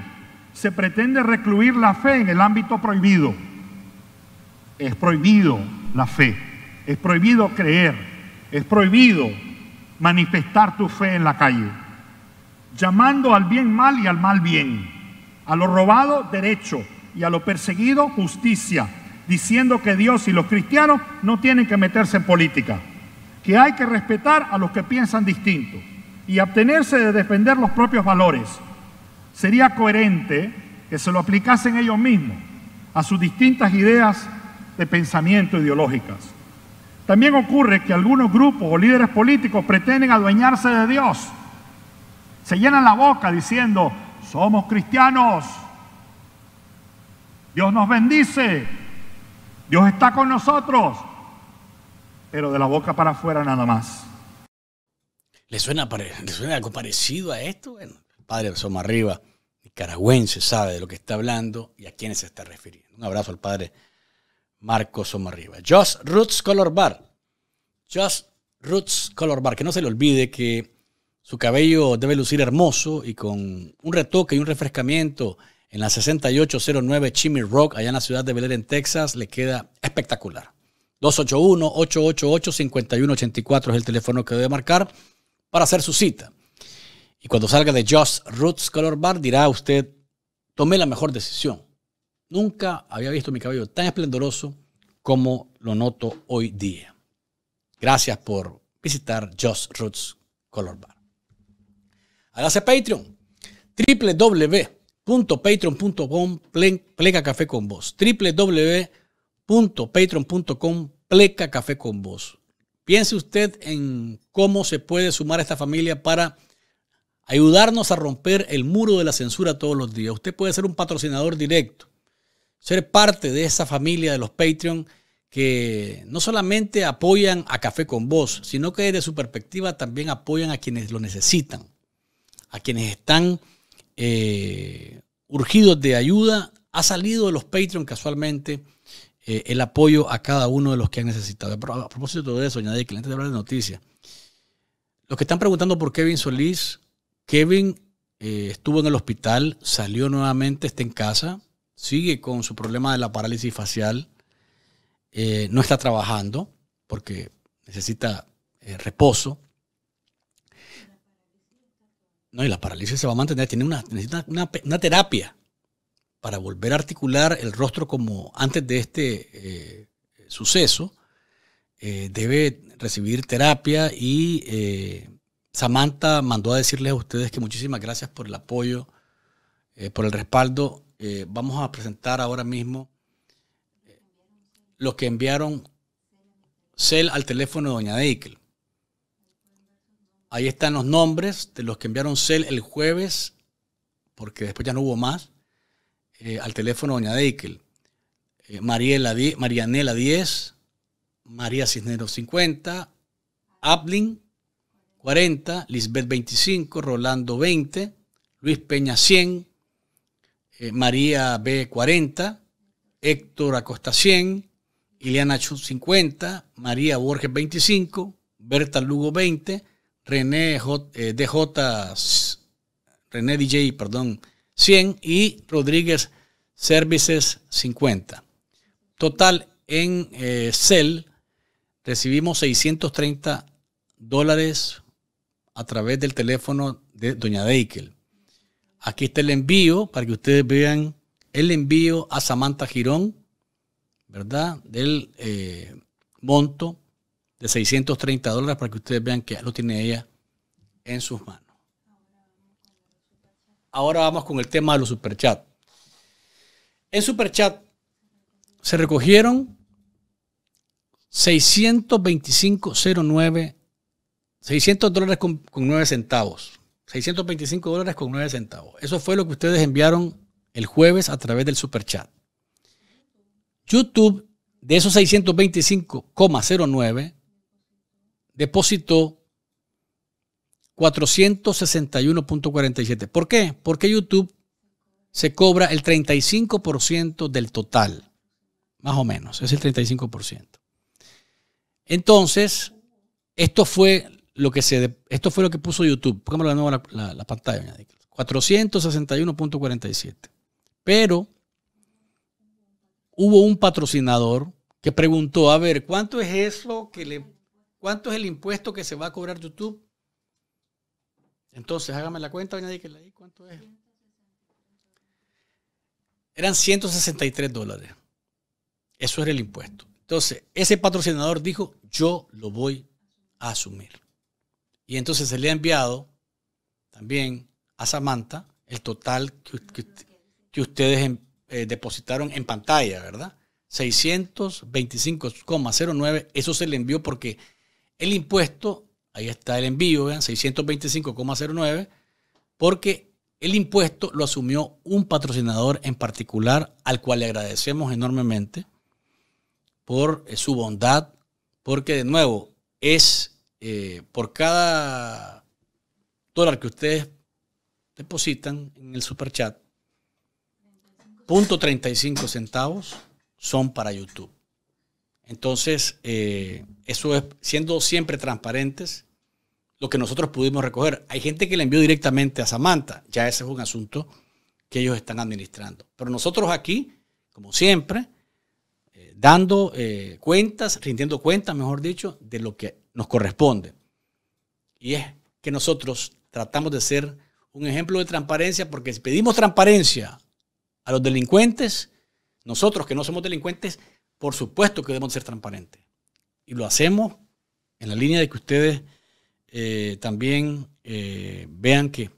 se pretende recluir la fe en el ámbito prohibido es prohibido la fe, es prohibido creer, es prohibido manifestar tu fe en la calle, llamando al bien mal y al mal bien, a lo robado derecho y a lo perseguido justicia, diciendo que Dios y los cristianos no tienen que meterse en política, que hay que respetar a los que piensan distinto y abstenerse de defender los propios valores. Sería coherente que se lo aplicasen ellos mismos a sus distintas ideas de pensamiento ideológicas. También ocurre que algunos grupos o líderes políticos pretenden adueñarse de Dios. Se llenan la boca diciendo, somos cristianos, Dios nos bendice, Dios está con nosotros, pero de la boca para afuera nada más. ¿Le suena, algo parecido a esto? padre? padre arriba, nicaragüense, sabe de lo que está hablando y a quién se está refiriendo. Un abrazo al padre Marco Somarriba. Just Roots Color Bar. Just Roots Color Bar. Que no se le olvide que su cabello debe lucir hermoso y con un retoque y un refrescamiento en la 6809 Chimney Rock, allá en la ciudad de Bel en Texas, le queda espectacular. 281-888-5184 es el teléfono que debe marcar para hacer su cita. Y cuando salga de Just Roots Color Bar, dirá usted, tomé la mejor decisión. Nunca había visto mi cabello tan esplendoroso como lo noto hoy día. Gracias por visitar Just Roots Color Bar. Hágase Patreon. www.patreon.com pleca café con vos. www.patreon.com pleca café con vos. Piense usted en cómo se puede sumar a esta familia para ayudarnos a romper el muro de la censura todos los días. Usted puede ser un patrocinador directo ser parte de esa familia de los Patreon que no solamente apoyan a Café con Voz, sino que desde su perspectiva también apoyan a quienes lo necesitan, a quienes están eh, urgidos de ayuda. Ha salido de los Patreon casualmente eh, el apoyo a cada uno de los que han necesitado. a propósito de eso, añadí que antes de hablar de noticias, los que están preguntando por Kevin Solís, Kevin eh, estuvo en el hospital, salió nuevamente, está en casa, sigue con su problema de la parálisis facial, eh, no está trabajando porque necesita eh, reposo. No, y la parálisis se va a mantener, tiene una, necesita una, terapia para volver a articular el rostro como antes de este eh, suceso. debe recibir terapia y Samantha mandó a decirles a ustedes que muchísimas gracias por el apoyo, por el respaldo eh, vamos a presentar ahora mismo eh, los que enviaron cel al teléfono de doña Deikel. Ahí están los nombres de los que enviaron cel el jueves, porque después ya no hubo más, eh, al teléfono de doña Deikel. Mariela, Marianela 10, María Cisneros 50, Aplin 40, Lisbeth 25, Rolando 20, Luis Peña 100, eh, María B. 40, Héctor Acosta 100, Ileana chu 50, María Borges 25, Berta Lugo 20, René DJ, eh, René DJ, perdón, 100 y Rodríguez Services 50. Total en eh, CEL recibimos 630 dólares a través del teléfono de Doña Deikel. Aquí está el envío para que ustedes vean el envío a Samantha Girón, ¿verdad? Del eh, monto de 630 dólares para que ustedes vean que lo tiene ella en sus manos. Ahora vamos con el tema de los superchats. En superchat se recogieron 625.09, 600 dólares con, con 9 centavos. 625 dólares con 9 centavos. Eso fue lo que ustedes enviaron el jueves a través del super chat. YouTube, de esos 625,09, depositó 461.47. ¿Por qué? Porque YouTube se cobra el 35% del total, más o menos, es el 35%. Entonces, esto fue que se. Esto fue lo que puso YouTube. pongamos la, la, la pantalla, 461.47. Pero hubo un patrocinador que preguntó: a ver, ¿cuánto es eso que le. ¿Cuánto es el impuesto que se va a cobrar YouTube? Entonces, hágame la cuenta, doña ¿cuánto es? Eran 163 dólares. Eso era el impuesto. Entonces, ese patrocinador dijo, yo lo voy a asumir. Y entonces se le ha enviado también a Samantha el total que, ustedes em, eh, depositaron en pantalla, ¿verdad? 625,09. Eso se le envió porque el impuesto, ahí está el envío, vean, 625,09, porque el impuesto lo asumió un patrocinador en particular al cual le agradecemos enormemente por eh, su bondad, porque de nuevo es eh, por cada dólar que ustedes depositan en el super chat, centavos son para YouTube. Entonces, eh, eso es siendo siempre transparentes lo que nosotros pudimos recoger. Hay gente que le envió directamente a Samantha, ya ese es un asunto que ellos están administrando. Pero nosotros aquí, como siempre, eh, dando cuentas, rindiendo cuentas, mejor dicho, de lo que nos corresponde. Y es que nosotros tratamos de ser un ejemplo de transparencia porque si pedimos transparencia a los delincuentes, nosotros que no somos delincuentes, por supuesto que debemos ser transparentes. Y lo hacemos en la línea de que ustedes eh, también eh, vean que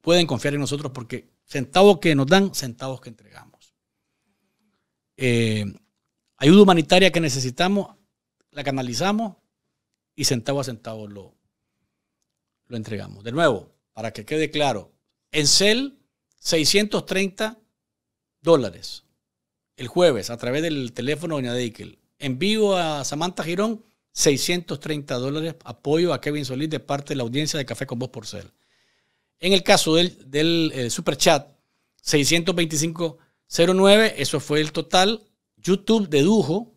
pueden confiar en nosotros porque centavos que nos dan, centavos que entregamos. Eh, ayuda humanitaria que necesitamos, la canalizamos y centavo a centavo lo, lo entregamos. De nuevo, para que quede claro, en CEL 630 dólares el jueves a través del teléfono Doña Deikel. vivo a Samantha Girón 630 dólares apoyo a Kevin Solís de parte de la audiencia de Café con Voz por Cel. En el caso del, del Super Chat 625.09, eso fue el total. YouTube dedujo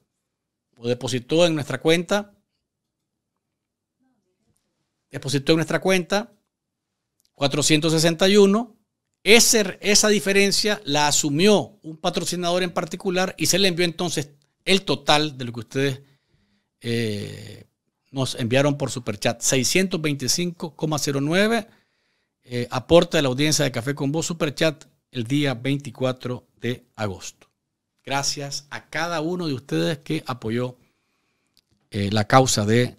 o depositó en nuestra cuenta depositó en nuestra cuenta 461. esa diferencia la asumió un patrocinador en particular y se le envió entonces el total de lo que ustedes eh, nos enviaron por superchat. 625,09 eh, aporte de la audiencia de Café con Vos superchat el día 24 de agosto. Gracias a cada uno de ustedes que apoyó eh, la causa de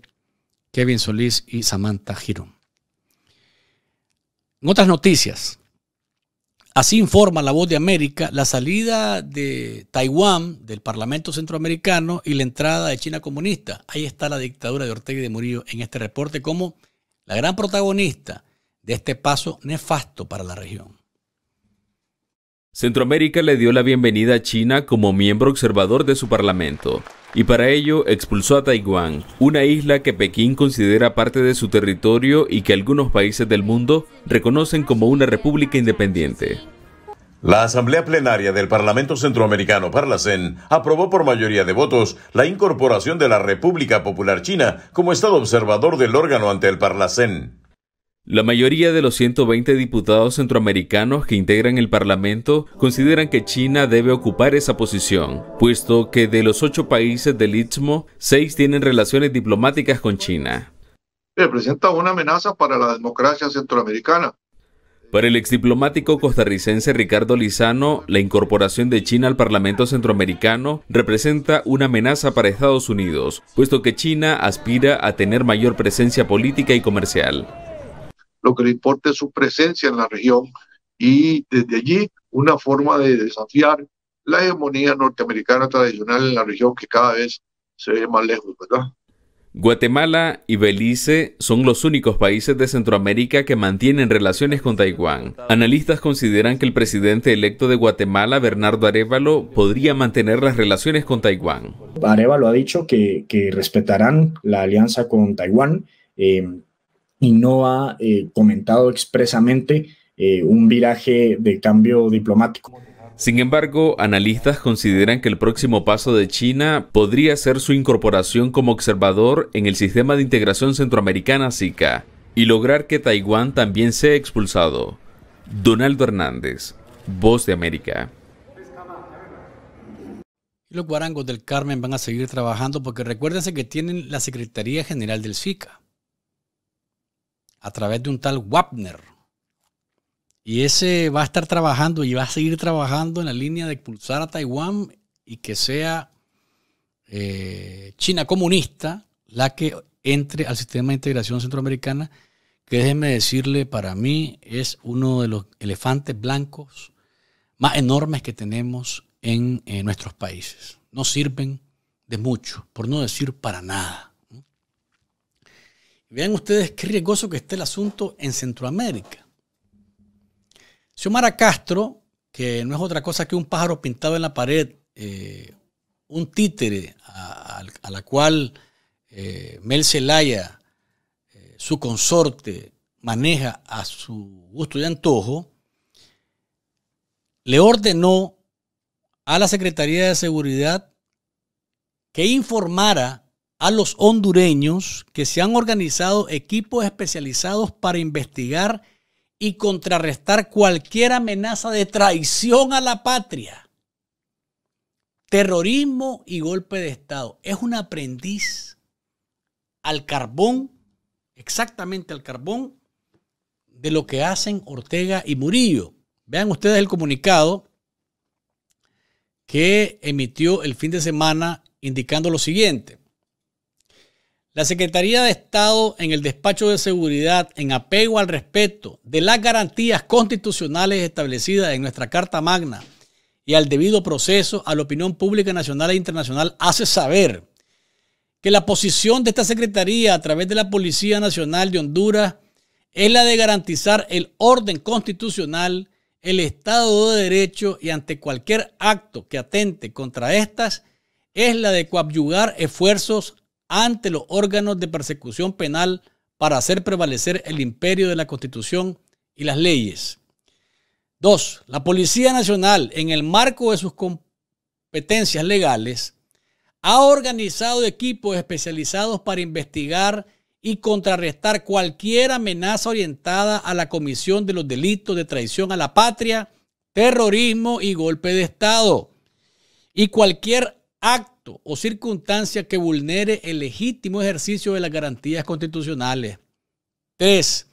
Kevin Solís y Samantha Girón. En otras noticias, así informa La Voz de América la salida de Taiwán del Parlamento Centroamericano y la entrada de China comunista. Ahí está la dictadura de Ortega y de Murillo en este reporte como la gran protagonista de este paso nefasto para la región. Centroamérica le dio la bienvenida a China como miembro observador de su parlamento y para ello expulsó a Taiwán, una isla que Pekín considera parte de su territorio y que algunos países del mundo reconocen como una república independiente. La Asamblea Plenaria del Parlamento Centroamericano, Parlacén, e aprobó por mayoría de votos la incorporación de la República Popular China como Estado observador del órgano ante el Parlacén. E la mayoría de los 120 diputados centroamericanos que integran el Parlamento consideran que China debe ocupar esa posición, puesto que de los ocho países del Istmo, seis tienen relaciones diplomáticas con China. Representa una amenaza para la democracia centroamericana. Para el exdiplomático costarricense Ricardo Lizano, la incorporación de China al Parlamento centroamericano representa una amenaza para Estados Unidos, puesto que China aspira a tener mayor presencia política y comercial lo que le importa es su presencia en la región y desde allí una forma de desafiar la hegemonía norteamericana tradicional en la región que cada vez se ve más lejos, ¿verdad? Guatemala y Belice son los únicos países de Centroamérica que mantienen relaciones con Taiwán. Analistas consideran que el presidente electo de Guatemala, Bernardo Arevalo, podría mantener las relaciones con Taiwán. Arevalo ha dicho que, respetarán la alianza con Taiwán, eh, y no ha eh, comentado expresamente eh, un viraje de cambio diplomático. Sin embargo, analistas consideran que el próximo paso de China podría ser su incorporación como observador en el sistema de integración centroamericana SICA y lograr que Taiwán también sea expulsado. Donaldo Hernández, Voz de América. Los guarangos del Carmen van a seguir trabajando porque recuérdense que tienen la Secretaría General del SICA a través de un tal Wapner. Y ese va a estar trabajando y va a seguir trabajando en la línea de expulsar a Taiwán y que sea eh, China comunista la que entre al sistema de integración centroamericana, que déjenme decirle, para mí es uno de los elefantes blancos más enormes que tenemos en nuestros países. No sirven de mucho, por no decir para nada. Vean ustedes qué riesgoso que esté el asunto en Centroamérica. Xiomara Castro, que no es otra cosa que un pájaro pintado en la pared, eh, un títere a, la cual eh, Mel Zelaya, eh, su consorte, maneja a su gusto y antojo, le ordenó a la Secretaría de Seguridad que informara a los hondureños que se han organizado equipos especializados para investigar y contrarrestar cualquier amenaza de traición a la patria, terrorismo y golpe de Estado. Es un aprendiz al carbón, exactamente al carbón, de lo que hacen Ortega y Murillo. Vean ustedes el comunicado que emitió el fin de semana indicando lo siguiente. La Secretaría de Estado en el despacho de seguridad, en apego al respeto de las garantías constitucionales establecidas en nuestra Carta Magna y al debido proceso a la opinión pública nacional e internacional, hace saber que la posición de esta Secretaría a través de la Policía Nacional de Honduras es la de garantizar el orden constitucional, el Estado de Derecho y ante cualquier acto que atente contra estas, es la de coadyuvar esfuerzos ante los órganos de persecución penal para hacer prevalecer el imperio de la Constitución y las leyes. Dos, la Policía Nacional, en el marco de sus competencias legales, ha organizado equipos especializados para investigar y contrarrestar cualquier amenaza orientada a la comisión de los delitos de traición a la patria, terrorismo y golpe de Estado, y cualquier acto o circunstancia que vulnere el legítimo ejercicio de las garantías constitucionales. 3.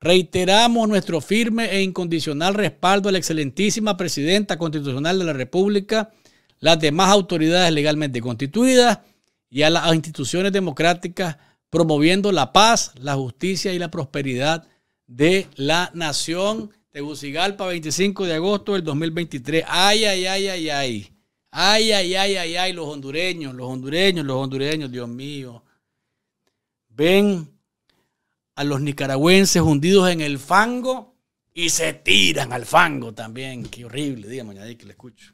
Reiteramos nuestro firme e incondicional respaldo a la excelentísima Presidenta Constitucional de la República, las demás autoridades legalmente constituidas y a las instituciones democráticas promoviendo la paz, la justicia y la prosperidad de la nación. Tegucigalpa, 25 de agosto del 2023. Ay, ay, ay, ay, ay. Ay, ay, ay, ay, ay, los hondureños, los hondureños, los hondureños, Dios mío. Ven a los nicaragüenses hundidos en el fango y se tiran al fango también. Qué horrible, dígame, doña que le escucho.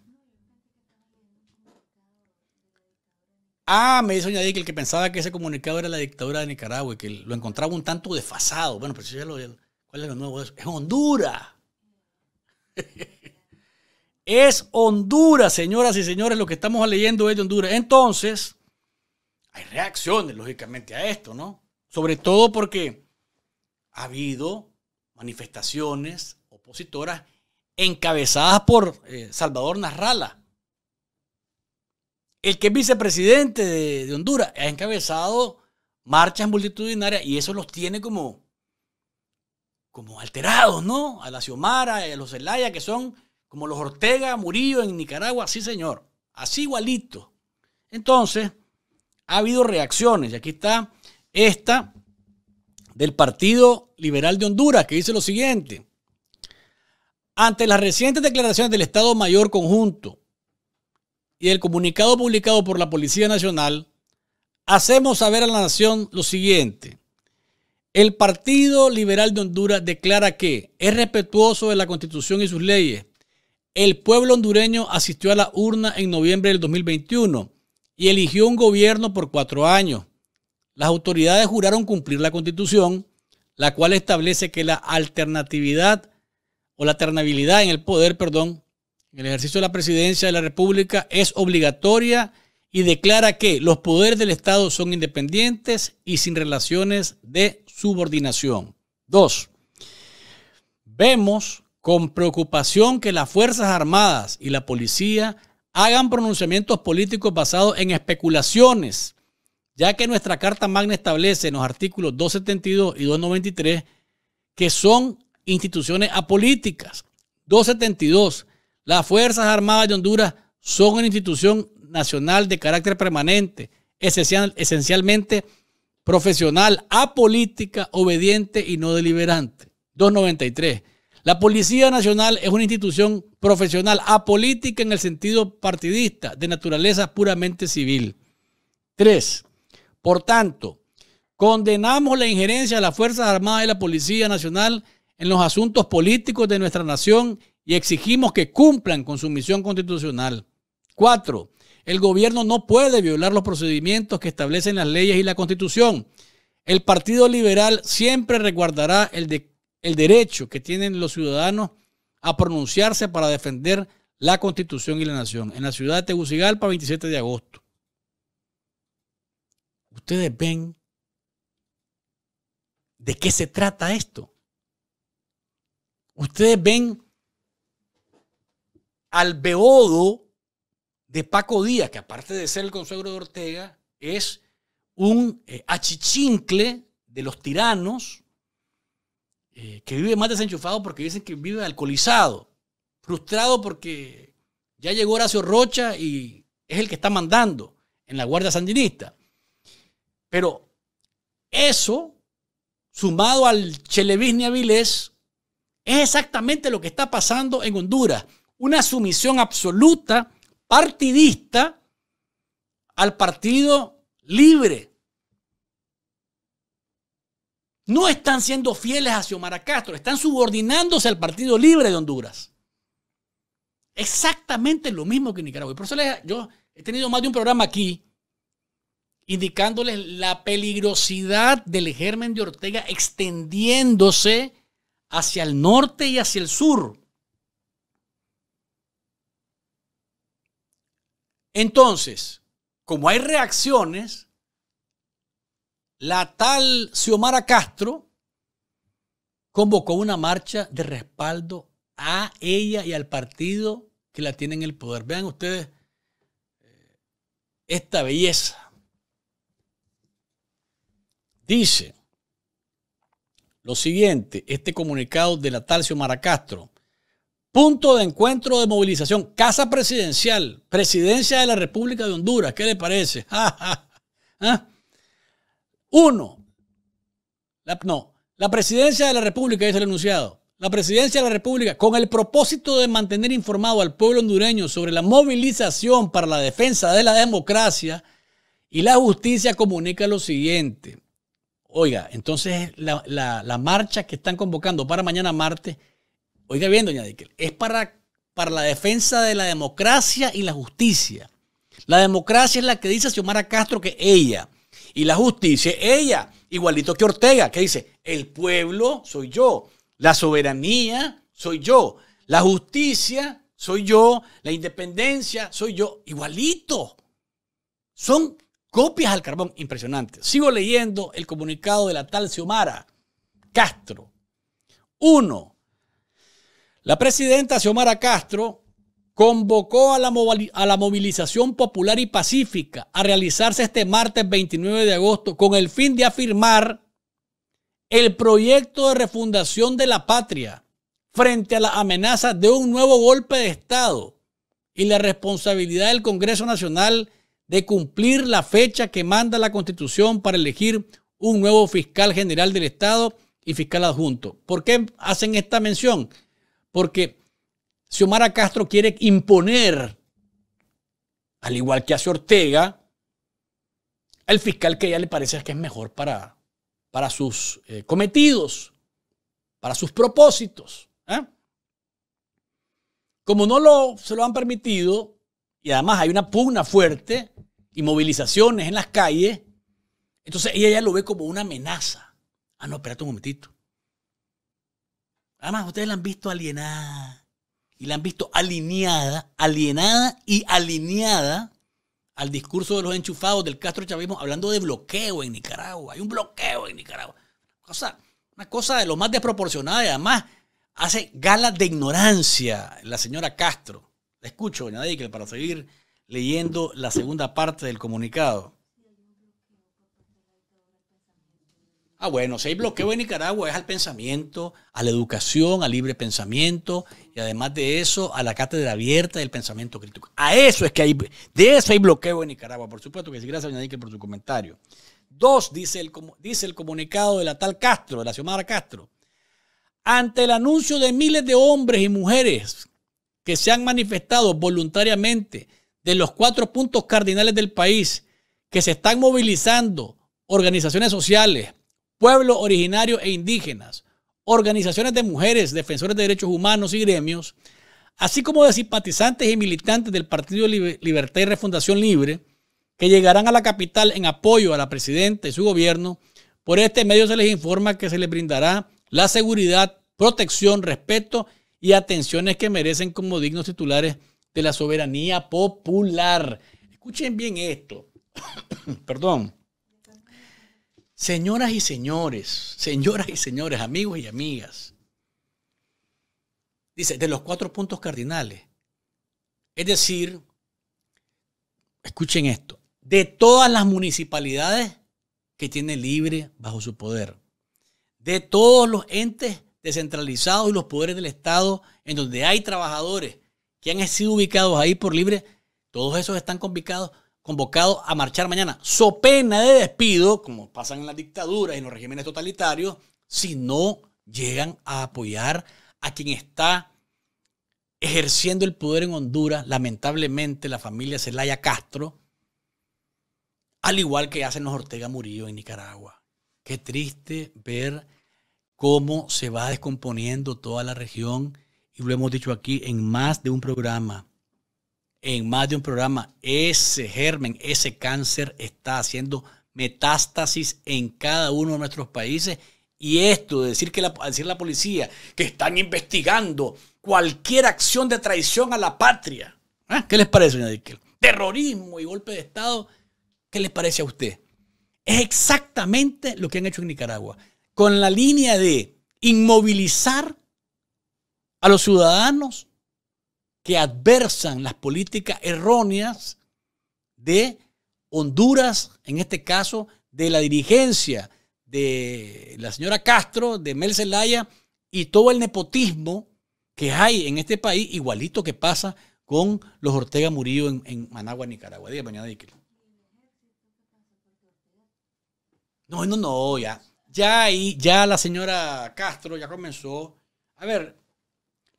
Ah, me dice doña que el que pensaba que ese comunicado era la dictadura de Nicaragua y que lo encontraba un tanto desfasado. Bueno, pero si ya lo. ¿Cuál es lo nuevo de eso? ¡Es Honduras! Es Honduras, señoras y señores, lo que estamos leyendo es de Honduras. Entonces, hay reacciones, lógicamente, a esto, ¿no? Sobre todo porque ha habido manifestaciones opositoras encabezadas por eh, Salvador Narrala. El que es vicepresidente de, Honduras ha encabezado marchas multitudinarias y eso los tiene como, como alterados, ¿no? A la Xiomara, a los Zelaya, que son como los Ortega, Murillo en Nicaragua, sí señor, así igualito. Entonces, ha habido reacciones y aquí está esta del Partido Liberal de Honduras que dice lo siguiente. Ante las recientes declaraciones del Estado Mayor Conjunto y el comunicado publicado por la Policía Nacional, hacemos saber a la nación lo siguiente. El Partido Liberal de Honduras declara que es respetuoso de la Constitución y sus leyes, el pueblo hondureño asistió a la urna en noviembre del 2021 y eligió un gobierno por cuatro años. Las autoridades juraron cumplir la constitución, la cual establece que la alternatividad o la alternabilidad en el poder, perdón, en el ejercicio de la presidencia de la República es obligatoria y declara que los poderes del Estado son independientes y sin relaciones de subordinación. Dos, vemos con preocupación que las Fuerzas Armadas y la policía hagan pronunciamientos políticos basados en especulaciones, ya que nuestra Carta Magna establece en los artículos 272 y 293 que son instituciones apolíticas. 272. Las Fuerzas Armadas de Honduras son una institución nacional de carácter permanente, esencialmente profesional, apolítica, obediente y no deliberante. 293. La Policía Nacional es una institución profesional, apolítica en el sentido partidista, de naturaleza puramente civil. Tres, por tanto, condenamos la injerencia de las Fuerzas Armadas y la Policía Nacional en los asuntos políticos de nuestra nación y exigimos que cumplan con su misión constitucional. Cuatro, el gobierno no puede violar los procedimientos que establecen las leyes y la constitución. El Partido Liberal siempre resguardará el, de, el derecho que tienen los ciudadanos a pronunciarse para defender la Constitución y la Nación. En la ciudad de Tegucigalpa, 27 de agosto. Ustedes ven de qué se trata esto. Ustedes ven al beodo de Paco Díaz, que aparte de ser el consuegro de Ortega, es un eh, achichincle de los tiranos eh, que vive más desenchufado porque dicen que vive alcoholizado, frustrado porque ya llegó Horacio Rocha y es el que está mandando en la Guardia Sandinista. Pero eso, sumado al Chelevisnia Avilés, es exactamente lo que está pasando en Honduras. Una sumisión absoluta, partidista, al partido libre no están siendo fieles a Xiomara Castro, están subordinándose al Partido Libre de Honduras. Exactamente lo mismo que Nicaragua. por eso yo he tenido más de un programa aquí indicándoles la peligrosidad del germen de Ortega extendiéndose hacia el norte y hacia el sur. Entonces, como hay reacciones, la tal Xiomara Castro convocó una marcha de respaldo a ella y al partido que la tiene en el poder. Vean ustedes eh, esta belleza. Dice lo siguiente, este comunicado de la tal Xiomara Castro. Punto de encuentro de movilización, casa presidencial, presidencia de la República de Honduras, ¿qué le parece? ¿Ah? Uno, la, no, la presidencia de la República, dice el enunciado, la presidencia de la República, con el propósito de mantener informado al pueblo hondureño sobre la movilización para la defensa de la democracia y la justicia, comunica lo siguiente. Oiga, entonces la, marcha que están convocando para mañana martes, oiga bien, doña Dickel, es para, para la defensa de la democracia y la justicia. La democracia es la que dice Xiomara Castro que ella y la justicia, ella, igualito que Ortega, que dice, el pueblo soy yo, la soberanía soy yo, la justicia soy yo, la independencia soy yo, igualito. Son copias al carbón, impresionante. Sigo leyendo el comunicado de la tal Xiomara Castro. Uno, la presidenta Xiomara Castro convocó a la, movilización popular y pacífica a realizarse este martes 29 de agosto con el fin de afirmar el proyecto de refundación de la patria frente a la amenaza de un nuevo golpe de Estado y la responsabilidad del Congreso Nacional de cumplir la fecha que manda la Constitución para elegir un nuevo fiscal general del Estado y fiscal adjunto. ¿Por qué hacen esta mención? Porque si Omar Castro quiere imponer, al igual que hace Ortega, al fiscal que ella le parece que es mejor para, para sus eh, cometidos, para sus propósitos. ¿eh? Como no lo, se lo han permitido, y además hay una pugna fuerte y movilizaciones en las calles, entonces ella ya lo ve como una amenaza. Ah, no, espérate un momentito. Además, ustedes la han visto alienada y la han visto alineada, alienada y alineada al discurso de los enchufados del Castro Chavismo, hablando de bloqueo en Nicaragua. Hay un bloqueo en Nicaragua. Cosa, una cosa de lo más desproporcionada y además hace gala de ignorancia la señora Castro. La escucho, doña que para seguir leyendo la segunda parte del comunicado. Ah, bueno, si hay bloqueo en Nicaragua es al pensamiento, a la educación, al libre pensamiento y además de eso a la cátedra abierta del pensamiento crítico. A eso es que hay, de eso hay bloqueo en Nicaragua. Por supuesto que sí, gracias, Doña por su comentario. Dos, dice el, dice el comunicado de la tal Castro, de la Xiomara Castro. Ante el anuncio de miles de hombres y mujeres que se han manifestado voluntariamente de los cuatro puntos cardinales del país, que se están movilizando organizaciones sociales, pueblos originarios e indígenas, organizaciones de mujeres, defensores de derechos humanos y gremios, así como de simpatizantes y militantes del Partido Libertad y Refundación Libre, que llegarán a la capital en apoyo a la presidenta y su gobierno. Por este medio se les informa que se les brindará la seguridad, protección, respeto y atenciones que merecen como dignos titulares de la soberanía popular. Escuchen bien esto. Perdón. Señoras y señores, señoras y señores, amigos y amigas. Dice, de los cuatro puntos cardinales. Es decir, escuchen esto, de todas las municipalidades que tiene libre bajo su poder, de todos los entes descentralizados y los poderes del Estado en donde hay trabajadores que han sido ubicados ahí por libre, todos esos están convicados, convocado a marchar mañana, so pena de despido, como pasan en las dictaduras y en los regímenes totalitarios, si no llegan a apoyar a quien está ejerciendo el poder en Honduras, lamentablemente la familia Zelaya Castro, al igual que hacen los Ortega Murillo en Nicaragua. Qué triste ver cómo se va descomponiendo toda la región, y lo hemos dicho aquí en más de un programa en más de un programa, ese germen, ese cáncer está haciendo metástasis en cada uno de nuestros países. Y esto de decir que la, decir la policía que están investigando cualquier acción de traición a la patria. ¿eh? ¿Qué les parece, señor Terrorismo y golpe de Estado. ¿Qué les parece a usted? Es exactamente lo que han hecho en Nicaragua. Con la línea de inmovilizar a los ciudadanos que adversan las políticas erróneas de Honduras, en este caso, de la dirigencia de la señora Castro, de Mel Zelaya y todo el nepotismo que hay en este país, igualito que pasa con los Ortega Murillo en, Managua, Nicaragua. mañana, No, no, no, ya. Ya ahí, ya la señora Castro ya comenzó. A ver,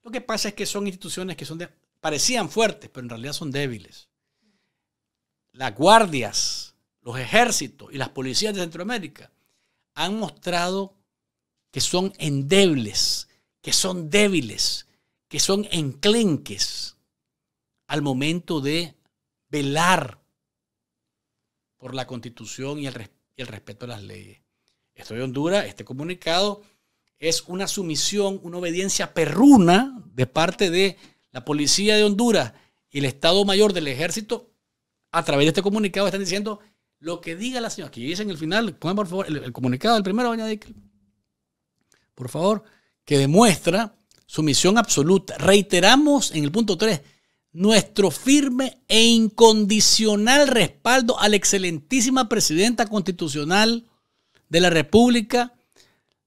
lo que pasa es que son instituciones que son parecían fuertes, pero en realidad son débiles. Las guardias, los ejércitos y las policías de Centroamérica han mostrado que son endebles, que son débiles, que son enclenques al momento de velar por la constitución y el, respeto a las leyes. Estoy de Honduras, este comunicado, es una sumisión, una obediencia perruna de parte de la policía de Honduras y el Estado Mayor del Ejército, a través de este comunicado están diciendo lo que diga la señora. Aquí en el final, pongan por favor el, comunicado del primero, doña por favor, que demuestra sumisión absoluta. Reiteramos en el punto 3 nuestro firme e incondicional respaldo a la excelentísima presidenta constitucional de la República,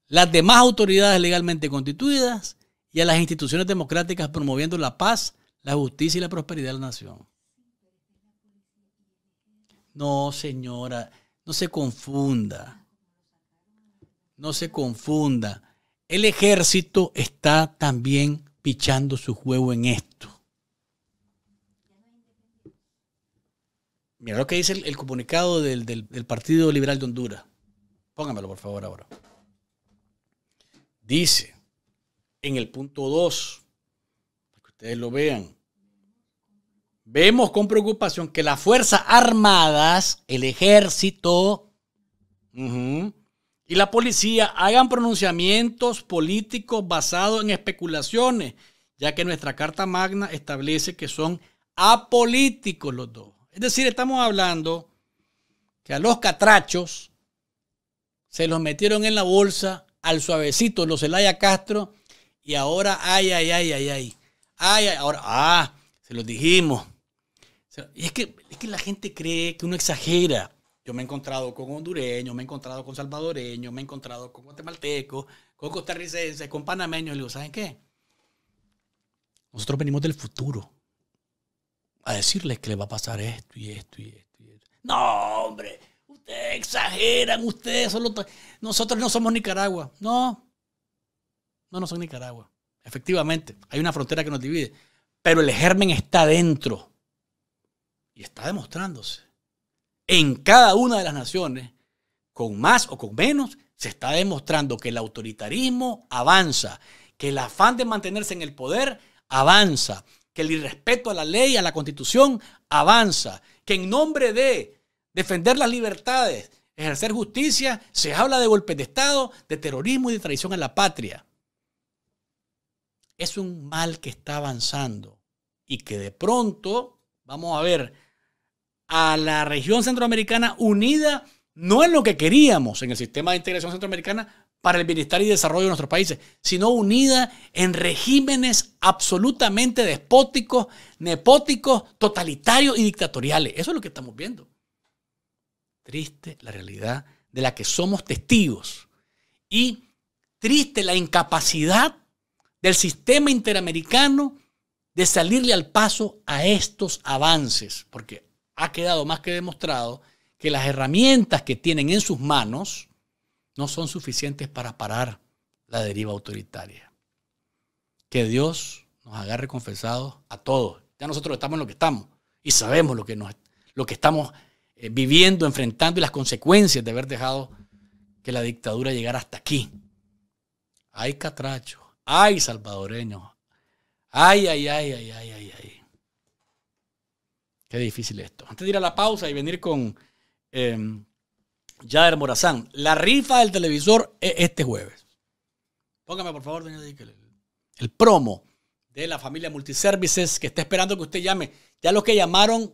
las demás autoridades legalmente constituidas y a las instituciones democráticas promoviendo la paz, la justicia y la prosperidad de la nación. No, señora, no se confunda. No se confunda. El ejército está también pichando su juego en esto. Mira lo que dice el, comunicado del, del Partido Liberal de Honduras. Póngamelo, por favor, ahora. Dice en el punto 2, para que ustedes lo vean, vemos con preocupación que las Fuerzas Armadas, el ejército y la policía hagan pronunciamientos políticos basados en especulaciones, ya que nuestra Carta Magna establece que son apolíticos los dos. Es decir, estamos hablando que a los catrachos se los metieron en la bolsa al suavecito, los Elaya Castro, y ahora, ay, ay, ay, ay, ay, ay, ahora, ah, se los dijimos. Y es que, es que la gente cree que uno exagera. Yo me he encontrado con hondureños, me he encontrado con salvadoreños, me he encontrado con guatemaltecos, con costarricenses, con panameños. Y digo, ¿saben qué? Nosotros venimos del futuro a decirles que le va a pasar esto y esto y esto. Y esto. No, hombre, exageran ustedes, nosotros no somos Nicaragua. No, no, no son Nicaragua. Efectivamente, hay una frontera que nos divide, pero el germen está dentro y está demostrándose. En cada una de las naciones, con más o con menos, se está demostrando que el autoritarismo avanza, que el afán de mantenerse en el poder avanza, que el irrespeto a la ley, a la constitución avanza, que en nombre de defender las libertades, ejercer justicia, se habla de golpes de Estado, de terrorismo y de traición a la patria. Es un mal que está avanzando y que de pronto, vamos a ver, a la región centroamericana unida no en lo que queríamos en el sistema de integración centroamericana para el bienestar y desarrollo de nuestros países, sino unida en regímenes absolutamente despóticos, nepóticos, totalitarios y dictatoriales. Eso es lo que estamos viendo triste la realidad de la que somos testigos y triste la incapacidad del sistema interamericano de salirle al paso a estos avances, porque ha quedado más que demostrado que las herramientas que tienen en sus manos no son suficientes para parar la deriva autoritaria. Que Dios nos agarre confesados a todos. Ya nosotros estamos en lo que estamos y sabemos lo que, nos, lo que estamos eh, viviendo, enfrentando y las consecuencias de haber dejado que la dictadura llegara hasta aquí. ¡Ay, catracho! ¡Ay, salvadoreño! ¡Ay, ay, ay, ay, ay, ay, ay, Qué difícil esto. Antes de ir a la pausa y venir con em, Jader Morazán, la rifa del televisor es este jueves. Póngame, por favor, el promo de la familia Multiservices que está esperando que usted llame. Ya los que llamaron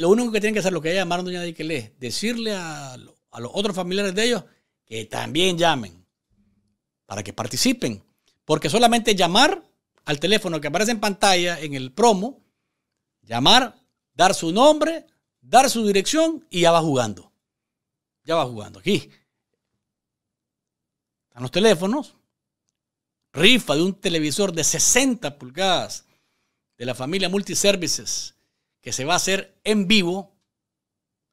lo único que tienen que hacer, lo que ella llamaron doña Diquelé, es decirle a, a los otros familiares de ellos que también llamen para que participen. Porque solamente llamar al teléfono que aparece en pantalla en el promo, llamar, dar su nombre, dar su dirección y ya va jugando. Ya va jugando. Aquí están los teléfonos. Rifa de un televisor de 60 pulgadas de la familia Multiservices que se va a hacer en vivo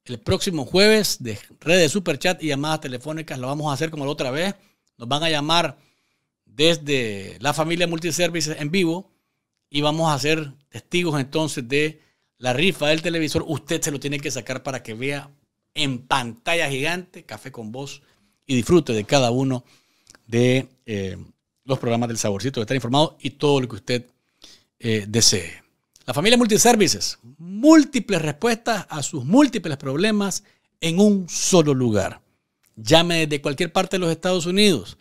el próximo jueves de redes super chat y llamadas telefónicas. Lo vamos a hacer como la otra vez. Nos van a llamar desde la familia Multiservices en vivo y vamos a ser testigos entonces de la rifa del televisor. Usted se lo tiene que sacar para que vea en pantalla gigante Café con Voz y disfrute de cada uno de eh, los programas del saborcito, de estar informado y todo lo que usted eh, desee. La familia Multiservices, múltiples respuestas a sus múltiples problemas en un solo lugar. Llame desde cualquier parte de los Estados Unidos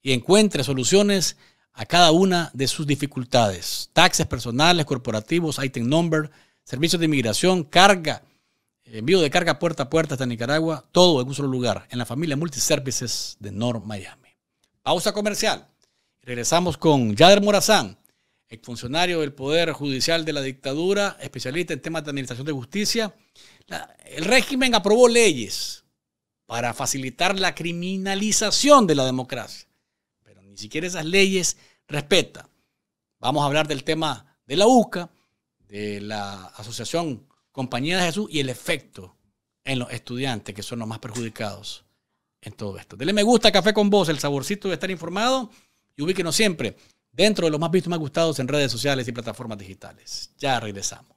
y encuentre soluciones a cada una de sus dificultades. Taxes personales, corporativos, item number, servicios de inmigración, carga, envío de carga puerta a puerta hasta Nicaragua, todo en un solo lugar, en la familia Multiservices de North Miami. Pausa comercial. Regresamos con Yader Morazán funcionario del Poder Judicial de la dictadura, especialista en temas de administración de justicia. el régimen aprobó leyes para facilitar la criminalización de la democracia, pero ni siquiera esas leyes respeta. Vamos a hablar del tema de la UCA, de la Asociación Compañía de Jesús y el efecto en los estudiantes, que son los más perjudicados en todo esto. Dele me gusta Café con Vos, el saborcito de estar informado y ubíquenos siempre dentro de los más vistos y más gustados en redes sociales y plataformas digitales. Ya regresamos.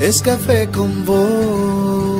es café con vos.